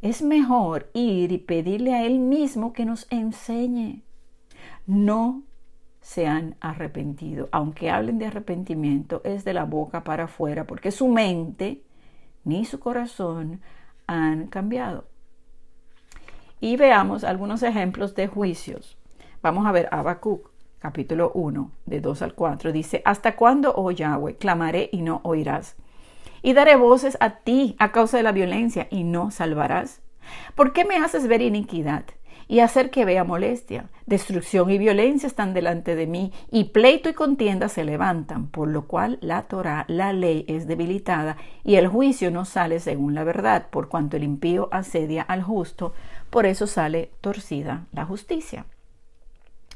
Es mejor ir y pedirle a Él mismo que nos enseñe. No se han arrepentido. Aunque hablen de arrepentimiento, es de la boca para afuera, porque su mente ni su corazón han cambiado. Y veamos algunos ejemplos de juicios. Vamos a ver Habacuc capítulo 1, de 2 al 4, dice, ¿Hasta cuándo, oh Yahweh, clamaré y no oirás? Y daré voces a ti a causa de la violencia y no salvarás. ¿Por qué me haces ver iniquidad y hacer que vea molestia? Destrucción y violencia están delante de mí y pleito y contienda se levantan, por lo cual la Torah, la ley es debilitada y el juicio no sale según la verdad, por cuanto el impío asedia al justo, por eso sale torcida la justicia.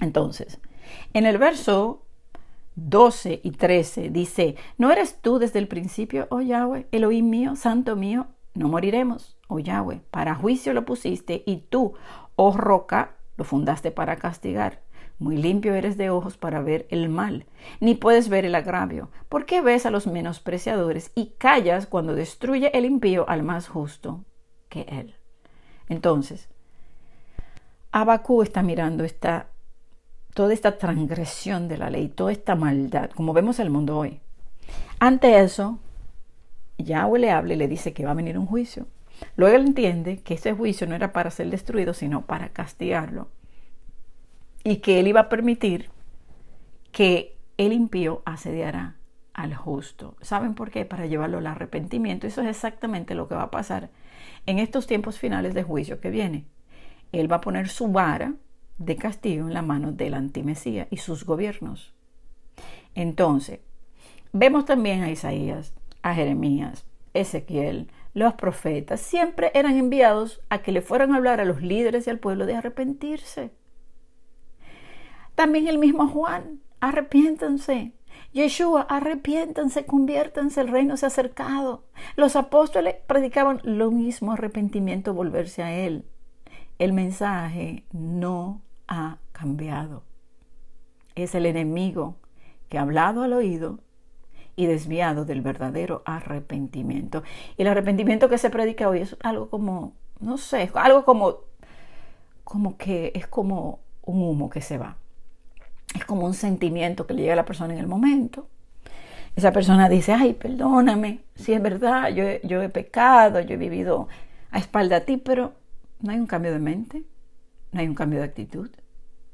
Entonces, en el verso 12 y 13 dice, ¿no eres tú desde el principio, oh Yahweh, Elohim mío, santo mío? No moriremos, oh Yahweh, para juicio lo pusiste y tú, oh roca, lo fundaste para castigar. Muy limpio eres de ojos para ver el mal, ni puedes ver el agravio. ¿Por qué ves a los menospreciadores y callas cuando destruye el impío al más justo que él? Entonces, Abacú está mirando esta toda esta transgresión de la ley, toda esta maldad, como vemos el mundo hoy. Ante eso, Yahweh le habla y le dice que va a venir un juicio. Luego él entiende que ese juicio no era para ser destruido, sino para castigarlo. Y que él iba a permitir que el impío asediara al justo. ¿Saben por qué? Para llevarlo al arrepentimiento. Eso es exactamente lo que va a pasar en estos tiempos finales de juicio que viene. Él va a poner su vara de castigo en la mano del antimesía y sus gobiernos. Entonces, vemos también a Isaías, a Jeremías, Ezequiel, los profetas, siempre eran enviados a que le fueran a hablar a los líderes y al pueblo de arrepentirse. También el mismo Juan, arrepiéntanse. Yeshua, arrepiéntanse, conviértanse, el reino se ha acercado. Los apóstoles predicaban lo mismo arrepentimiento, volverse a Él. El mensaje no ha cambiado. Es el enemigo que ha hablado al oído y desviado del verdadero arrepentimiento. Y el arrepentimiento que se predica hoy es algo como, no sé, algo como, como que es como un humo que se va. Es como un sentimiento que le llega a la persona en el momento. Esa persona dice, ay, perdóname, si es verdad, yo, yo he pecado, yo he vivido a espalda a ti, pero no hay un cambio de mente, no hay un cambio de actitud,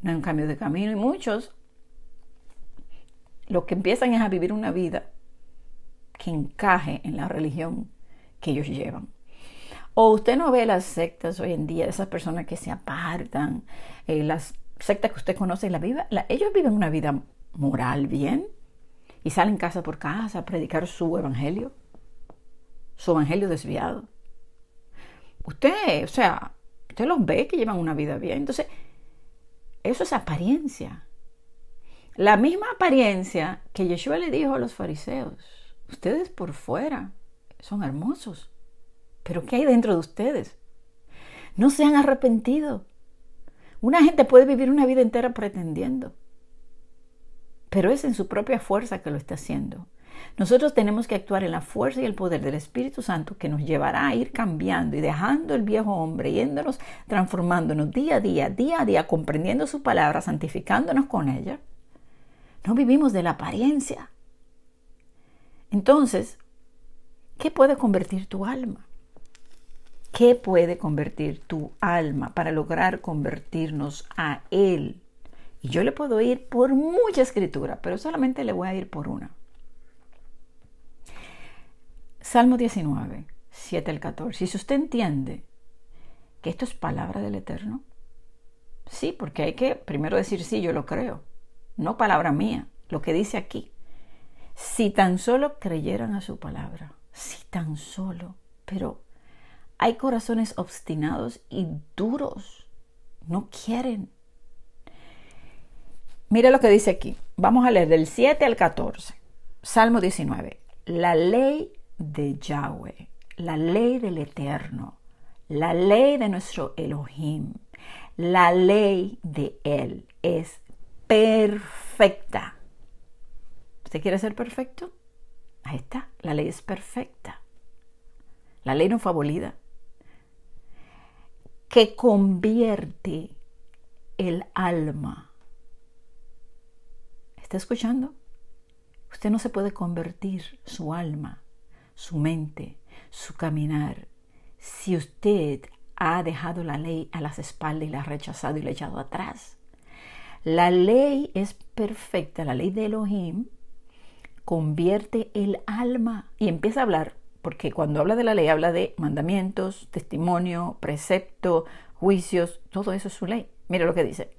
no hay un cambio de camino y muchos lo que empiezan es a vivir una vida que encaje en la religión que ellos llevan. O usted no ve las sectas hoy en día, esas personas que se apartan, eh, las sectas que usted conoce, la vida ellos viven una vida moral bien y salen casa por casa a predicar su evangelio, su evangelio desviado. Usted, o sea, Usted los ve que llevan una vida bien. Entonces, eso es apariencia. La misma apariencia que Yeshua le dijo a los fariseos. Ustedes por fuera son hermosos, pero ¿qué hay dentro de ustedes? No se han arrepentido. Una gente puede vivir una vida entera pretendiendo, pero es en su propia fuerza que lo está haciendo. Nosotros tenemos que actuar en la fuerza y el poder del Espíritu Santo que nos llevará a ir cambiando y dejando el viejo hombre, yéndonos, transformándonos día a día, día a día, comprendiendo su palabra, santificándonos con ella. No vivimos de la apariencia. Entonces, ¿qué puede convertir tu alma? ¿Qué puede convertir tu alma para lograr convertirnos a Él? Y yo le puedo ir por mucha escritura, pero solamente le voy a ir por una. Salmo 19, 7 al 14. Y si usted entiende que esto es palabra del Eterno, sí, porque hay que primero decir sí, yo lo creo, no palabra mía, lo que dice aquí. Si tan solo creyeran a su palabra, si tan solo, pero hay corazones obstinados y duros, no quieren. Mire lo que dice aquí, vamos a leer del 7 al 14, Salmo 19. La ley de Yahweh, la ley del Eterno, la ley de nuestro Elohim, la ley de Él es perfecta. ¿Usted quiere ser perfecto? Ahí está, la ley es perfecta. La ley no fue abolida. Que convierte el alma. ¿Está escuchando? Usted no se puede convertir su alma su mente, su caminar. Si usted ha dejado la ley a las espaldas y la ha rechazado y la ha echado atrás, la ley es perfecta, la ley de Elohim convierte el alma y empieza a hablar, porque cuando habla de la ley habla de mandamientos, testimonio, precepto, juicios, todo eso es su ley. mira lo que dice.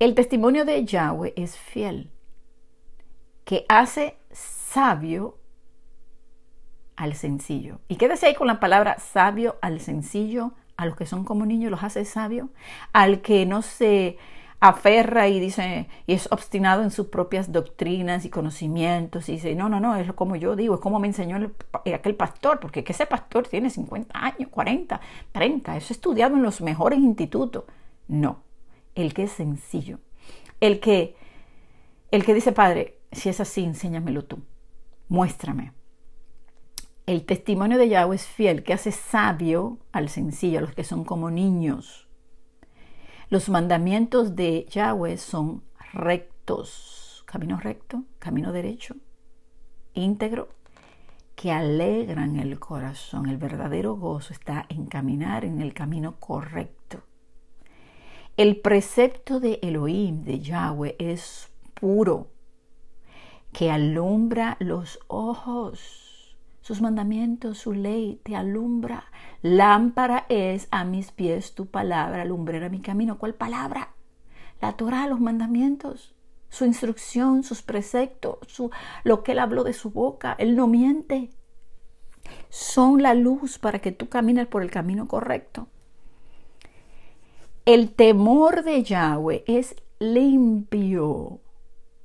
El testimonio de Yahweh es fiel, que hace sabio al sencillo. Y quédese ahí con la palabra sabio al sencillo, a los que son como niños los hace sabio, al que no se aferra y dice y es obstinado en sus propias doctrinas y conocimientos y dice, no, no, no, es como yo digo, es como me enseñó eh, aquel pastor, porque ese pastor tiene 50 años, 40, 30, eso estudiado en los mejores institutos. No, el que es sencillo, el que el que dice, "Padre, si es así, enséñamelo tú. Muéstrame." El testimonio de Yahweh es fiel, que hace sabio al sencillo, a los que son como niños. Los mandamientos de Yahweh son rectos, camino recto, camino derecho, íntegro, que alegran el corazón. El verdadero gozo está en caminar en el camino correcto. El precepto de Elohim, de Yahweh, es puro, que alumbra los ojos sus mandamientos, su ley te alumbra. Lámpara es a mis pies tu palabra, lumbrera mi camino. ¿Cuál palabra? La Torah, los mandamientos, su instrucción, sus preceptos, su, lo que él habló de su boca. Él no miente. Son la luz para que tú camines por el camino correcto. El temor de Yahweh es limpio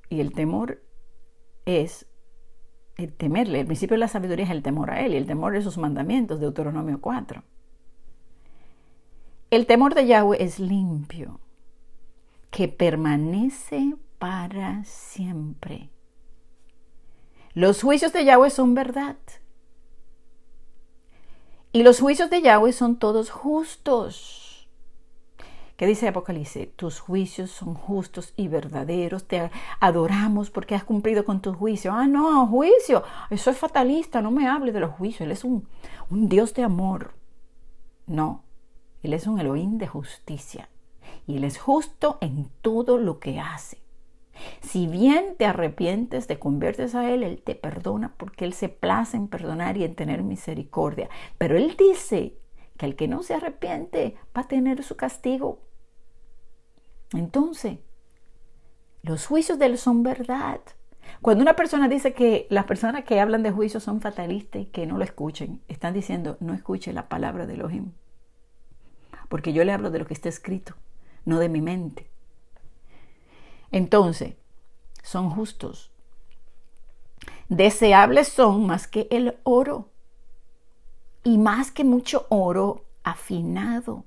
y el temor es el temerle. El principio de la sabiduría es el temor a Él y el temor de sus mandamientos, Deuteronomio 4. El temor de Yahweh es limpio, que permanece para siempre. Los juicios de Yahweh son verdad. Y los juicios de Yahweh son todos justos. ¿Qué dice Apocalipsis, tus juicios son justos y verdaderos, te adoramos porque has cumplido con tus juicios. Ah, no, juicio, eso es fatalista, no me hable de los juicios, Él es un, un Dios de amor. No, Él es un Elohim de justicia y Él es justo en todo lo que hace. Si bien te arrepientes, te conviertes a Él, Él te perdona porque Él se place en perdonar y en tener misericordia. Pero Él dice, que el que no se arrepiente va a tener su castigo. Entonces, los juicios de él son verdad. Cuando una persona dice que las personas que hablan de juicio son fatalistas que no lo escuchen, están diciendo no escuche la palabra de Elohim. Porque yo le hablo de lo que está escrito, no de mi mente. Entonces, son justos. Deseables son más que el oro y más que mucho oro afinado.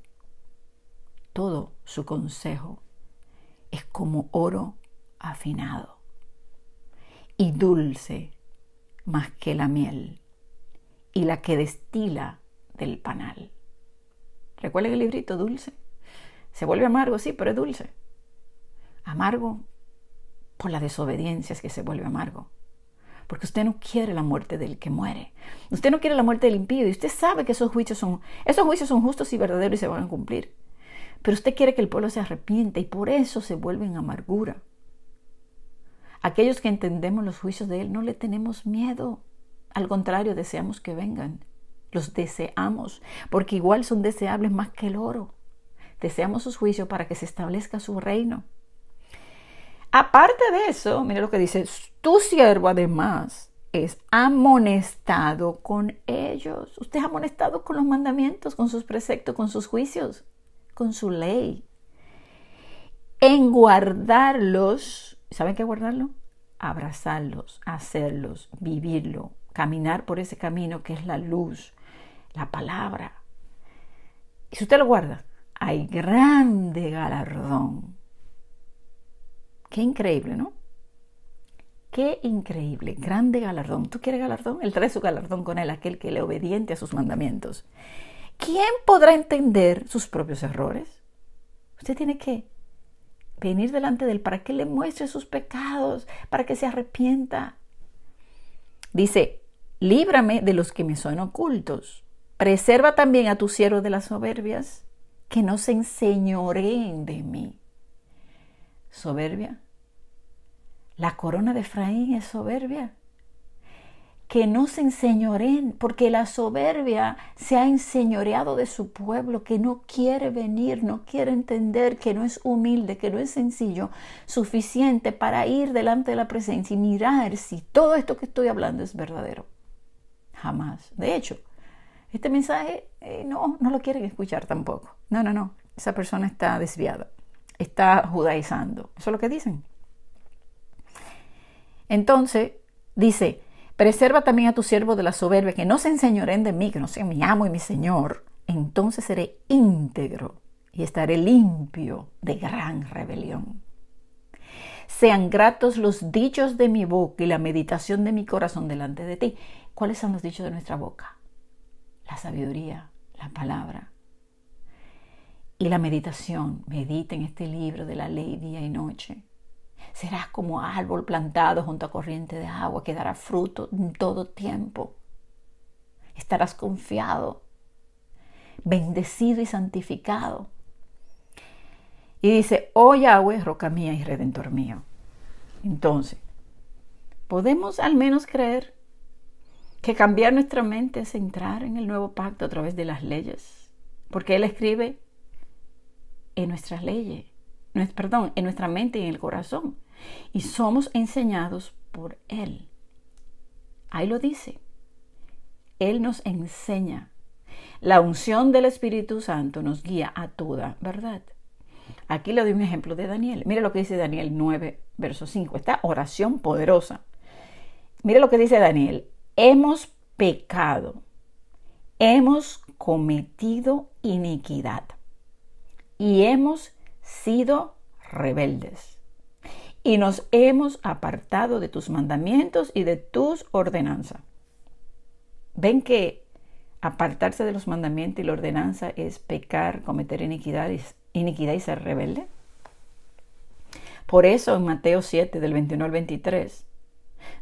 Todo su consejo es como oro afinado y dulce más que la miel y la que destila del panal. ¿Recuerden el librito dulce? Se vuelve amargo, sí, pero es dulce. Amargo por la desobediencia es que se vuelve amargo porque usted no quiere la muerte del que muere. Usted no quiere la muerte del impío y usted sabe que esos juicios son, esos juicios son justos y verdaderos y se van a cumplir. Pero usted quiere que el pueblo se arrepienta y por eso se vuelve en amargura. Aquellos que entendemos los juicios de Él no le tenemos miedo. Al contrario, deseamos que vengan. Los deseamos, porque igual son deseables más que el oro. Deseamos sus juicios para que se establezca su reino. Aparte de eso, mira lo que dice, tu siervo además es amonestado con ellos. Usted es amonestado con los mandamientos, con sus preceptos, con sus juicios, con su ley. En guardarlos, ¿saben qué guardarlo? Abrazarlos, hacerlos, vivirlo, caminar por ese camino que es la luz, la palabra. Y si usted lo guarda, hay grande galardón Qué increíble, ¿no? Qué increíble, grande galardón. ¿Tú quieres galardón? Él trae su galardón con él, aquel que le obediente a sus mandamientos. ¿Quién podrá entender sus propios errores? Usted tiene que venir delante de él para que le muestre sus pecados, para que se arrepienta. Dice, líbrame de los que me son ocultos. Preserva también a tu siervo de las soberbias, que no se enseñoreen de mí soberbia. La corona de Efraín es soberbia. Que no se enseñoreen, porque la soberbia se ha enseñoreado de su pueblo, que no quiere venir, no quiere entender, que no es humilde, que no es sencillo, suficiente para ir delante de la presencia y mirar si todo esto que estoy hablando es verdadero. Jamás. De hecho, este mensaje eh, no, no lo quieren escuchar tampoco. No, no, no. Esa persona está desviada está judaizando. Eso es lo que dicen. Entonces, dice, preserva también a tu siervo de la soberbia, que no se enseñoren de mí, que no sean mi amo y mi señor. Entonces seré íntegro y estaré limpio de gran rebelión. Sean gratos los dichos de mi boca y la meditación de mi corazón delante de ti. ¿Cuáles son los dichos de nuestra boca? La sabiduría, la palabra, y la meditación. Medita en este libro de la ley día y noche. Serás como árbol plantado junto a corriente de agua que dará fruto en todo tiempo. Estarás confiado, bendecido y santificado. Y dice, oh Yahweh, roca mía y redentor mío. Entonces, podemos al menos creer que cambiar nuestra mente es entrar en el nuevo pacto a través de las leyes, porque Él escribe en nuestras leyes, perdón, en nuestra mente y en el corazón. Y somos enseñados por Él. Ahí lo dice. Él nos enseña. La unción del Espíritu Santo nos guía a toda verdad. Aquí le doy un ejemplo de Daniel. Mire lo que dice Daniel 9, verso 5. Esta oración poderosa. Mire lo que dice Daniel. Hemos pecado. Hemos cometido iniquidad y hemos sido rebeldes. Y nos hemos apartado de tus mandamientos y de tus ordenanzas. Ven que apartarse de los mandamientos y la ordenanza es pecar, cometer iniquidad y, iniquidad y ser rebelde. Por eso en Mateo 7 del 21 al 23,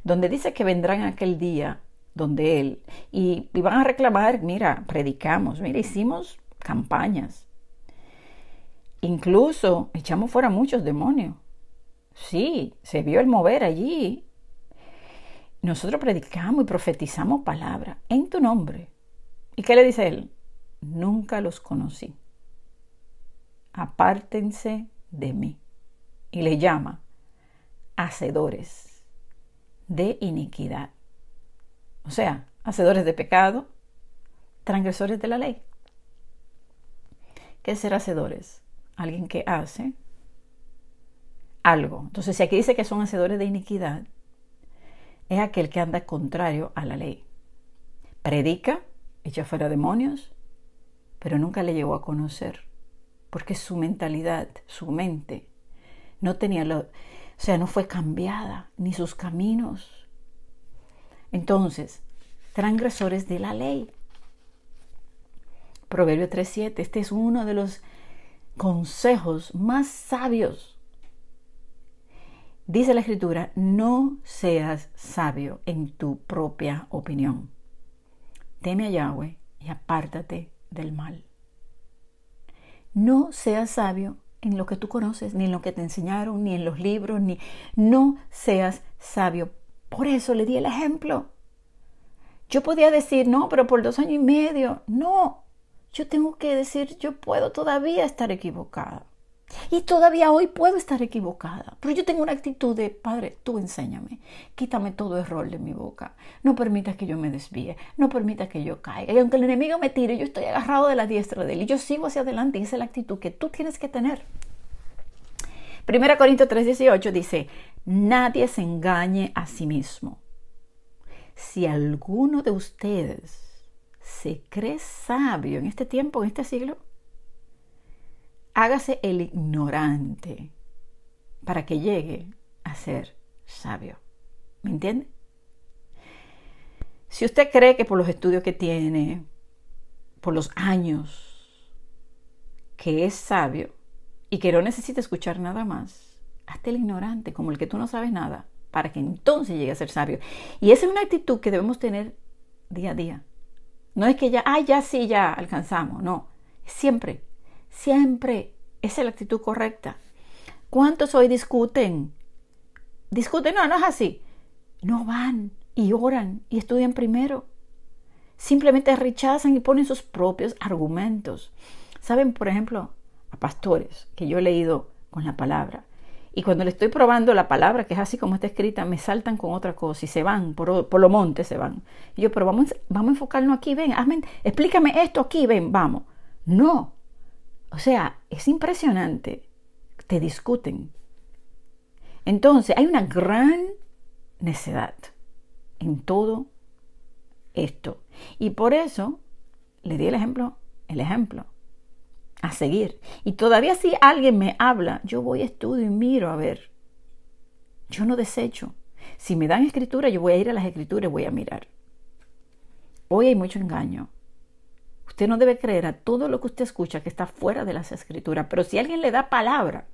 donde dice que vendrán aquel día donde Él y, y van a reclamar, mira, predicamos, mira, hicimos campañas, Incluso echamos fuera muchos demonios. Sí, se vio el mover allí. Nosotros predicamos y profetizamos palabra en tu nombre. ¿Y qué le dice él? Nunca los conocí. Apártense de mí. Y le llama hacedores de iniquidad. O sea, hacedores de pecado, transgresores de la ley. ¿Qué ser hacedores? alguien que hace algo. Entonces, si aquí dice que son hacedores de iniquidad, es aquel que anda contrario a la ley. Predica, echa fuera demonios, pero nunca le llegó a conocer, porque su mentalidad, su mente, no tenía lo, o sea, no fue cambiada, ni sus caminos. Entonces, transgresores de la ley. Proverbio 3.7, este es uno de los consejos más sabios. Dice la escritura, no seas sabio en tu propia opinión. Teme a Yahweh y apártate del mal. No seas sabio en lo que tú conoces, ni en lo que te enseñaron, ni en los libros, ni no seas sabio. Por eso le di el ejemplo. Yo podía decir, no, pero por dos años y medio. No, yo tengo que decir, yo puedo todavía estar equivocada. Y todavía hoy puedo estar equivocada, pero yo tengo una actitud de, Padre, tú enséñame, quítame todo error de mi boca, no permitas que yo me desvíe, no permitas que yo caiga. Y aunque el enemigo me tire, yo estoy agarrado de la diestra de él y yo sigo hacia adelante y esa es la actitud que tú tienes que tener. Primera Corintios 3:18 dice, nadie se engañe a sí mismo. Si alguno de ustedes se cree sabio en este tiempo, en este siglo, hágase el ignorante para que llegue a ser sabio. ¿Me entiende? Si usted cree que por los estudios que tiene, por los años, que es sabio y que no necesita escuchar nada más, hazte el ignorante, como el que tú no sabes nada, para que entonces llegue a ser sabio. Y esa es una actitud que debemos tener día a día. No es que ya, ah, ya sí, ya alcanzamos, no. Siempre, siempre es la actitud correcta. ¿Cuántos hoy discuten? Discuten, no, no es así. No van y oran y estudian primero. Simplemente rechazan y ponen sus propios argumentos. Saben, por ejemplo, a pastores que yo he leído con la palabra, y cuando le estoy probando la palabra, que es así como está escrita, me saltan con otra cosa y se van, por, por los montes se van. yo, pero vamos, vamos a enfocarnos aquí, ven, explícame esto aquí, ven, vamos. No. O sea, es impresionante. Te discuten. Entonces, hay una gran necedad en todo esto. Y por eso le di el ejemplo, el ejemplo a seguir. Y todavía si alguien me habla, yo voy, a estudio y miro a ver. Yo no desecho. Si me dan escritura, yo voy a ir a las escrituras y voy a mirar. Hoy hay mucho engaño. Usted no debe creer a todo lo que usted escucha que está fuera de las escrituras, pero si alguien le da palabra,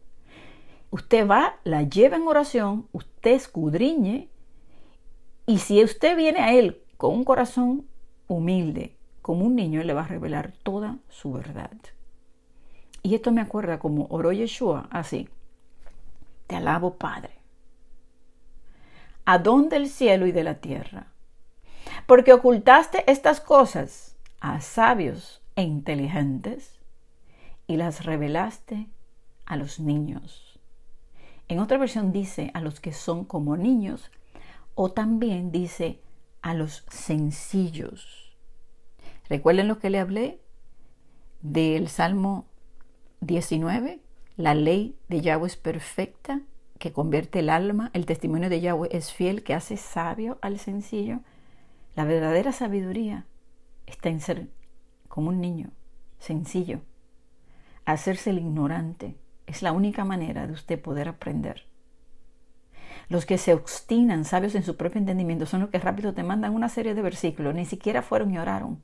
usted va, la lleva en oración, usted escudriñe, y si usted viene a él con un corazón humilde, como un niño, él le va a revelar toda su verdad. Y esto me acuerda como oró Yeshua así. Te alabo, Padre. Adón del cielo y de la tierra. Porque ocultaste estas cosas a sabios e inteligentes y las revelaste a los niños. En otra versión dice a los que son como niños o también dice a los sencillos. Recuerden lo que le hablé del Salmo 19, la ley de Yahweh es perfecta, que convierte el alma, el testimonio de Yahweh es fiel, que hace sabio al sencillo. La verdadera sabiduría está en ser como un niño, sencillo. Hacerse el ignorante es la única manera de usted poder aprender. Los que se obstinan, sabios en su propio entendimiento, son los que rápido te mandan una serie de versículos, ni siquiera fueron y oraron,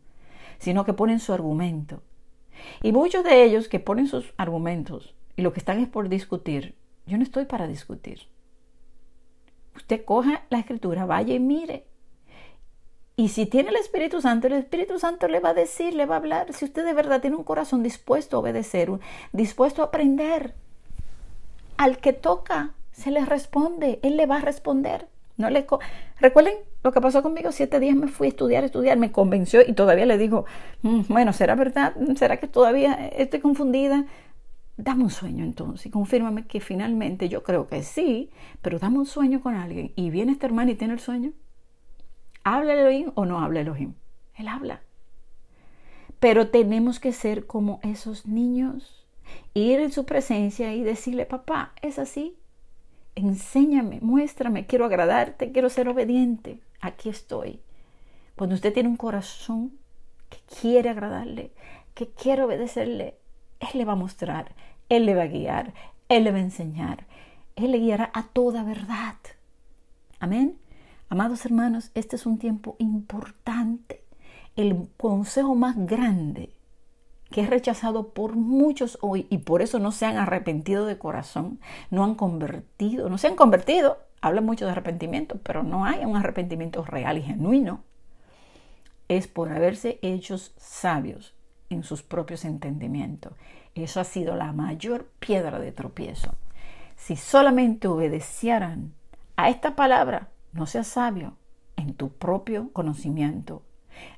sino que ponen su argumento y muchos de ellos que ponen sus argumentos y lo que están es por discutir, yo no estoy para discutir. Usted coja la escritura, vaya y mire. Y si tiene el Espíritu Santo, el Espíritu Santo le va a decir, le va a hablar. Si usted de verdad tiene un corazón dispuesto a obedecer, dispuesto a aprender, al que toca se le responde, Él le va a responder. No Recuerden lo que pasó conmigo, siete días me fui a estudiar, estudiar, me convenció y todavía le digo, mm, bueno, ¿será verdad? Mm, ¿Será que todavía estoy confundida? Dame un sueño entonces y confírmame que finalmente yo creo que sí, pero dame un sueño con alguien y viene este hermano y tiene el sueño. ¿Habla Elohim o no habla Elohim? Él habla. Pero tenemos que ser como esos niños, ir en su presencia y decirle, papá, es así, enséñame, muéstrame, quiero agradarte, quiero ser obediente, aquí estoy. Cuando usted tiene un corazón que quiere agradarle, que quiere obedecerle, Él le va a mostrar, Él le va a guiar, Él le va a enseñar, Él le guiará a toda verdad. Amén. Amados hermanos, este es un tiempo importante. El consejo más grande que es rechazado por muchos hoy y por eso no se han arrepentido de corazón, no han convertido, no se han convertido, hablan mucho de arrepentimiento, pero no hay un arrepentimiento real y genuino, es por haberse hecho sabios en sus propios entendimientos. Eso ha sido la mayor piedra de tropiezo. Si solamente obedecieran a esta palabra, no seas sabio en tu propio conocimiento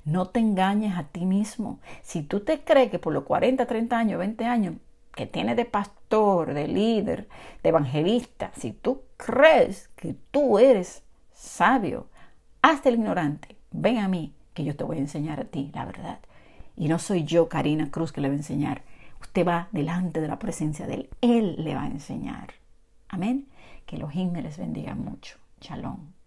no te engañes a ti mismo. Si tú te crees que por los 40, 30 años, 20 años que tienes de pastor, de líder, de evangelista, si tú crees que tú eres sabio, hazte el ignorante. Ven a mí, que yo te voy a enseñar a ti la verdad. Y no soy yo, Karina Cruz, que le voy a enseñar. Usted va delante de la presencia de Él. Él le va a enseñar. Amén. Que los himnos les bendiga mucho. Shalom.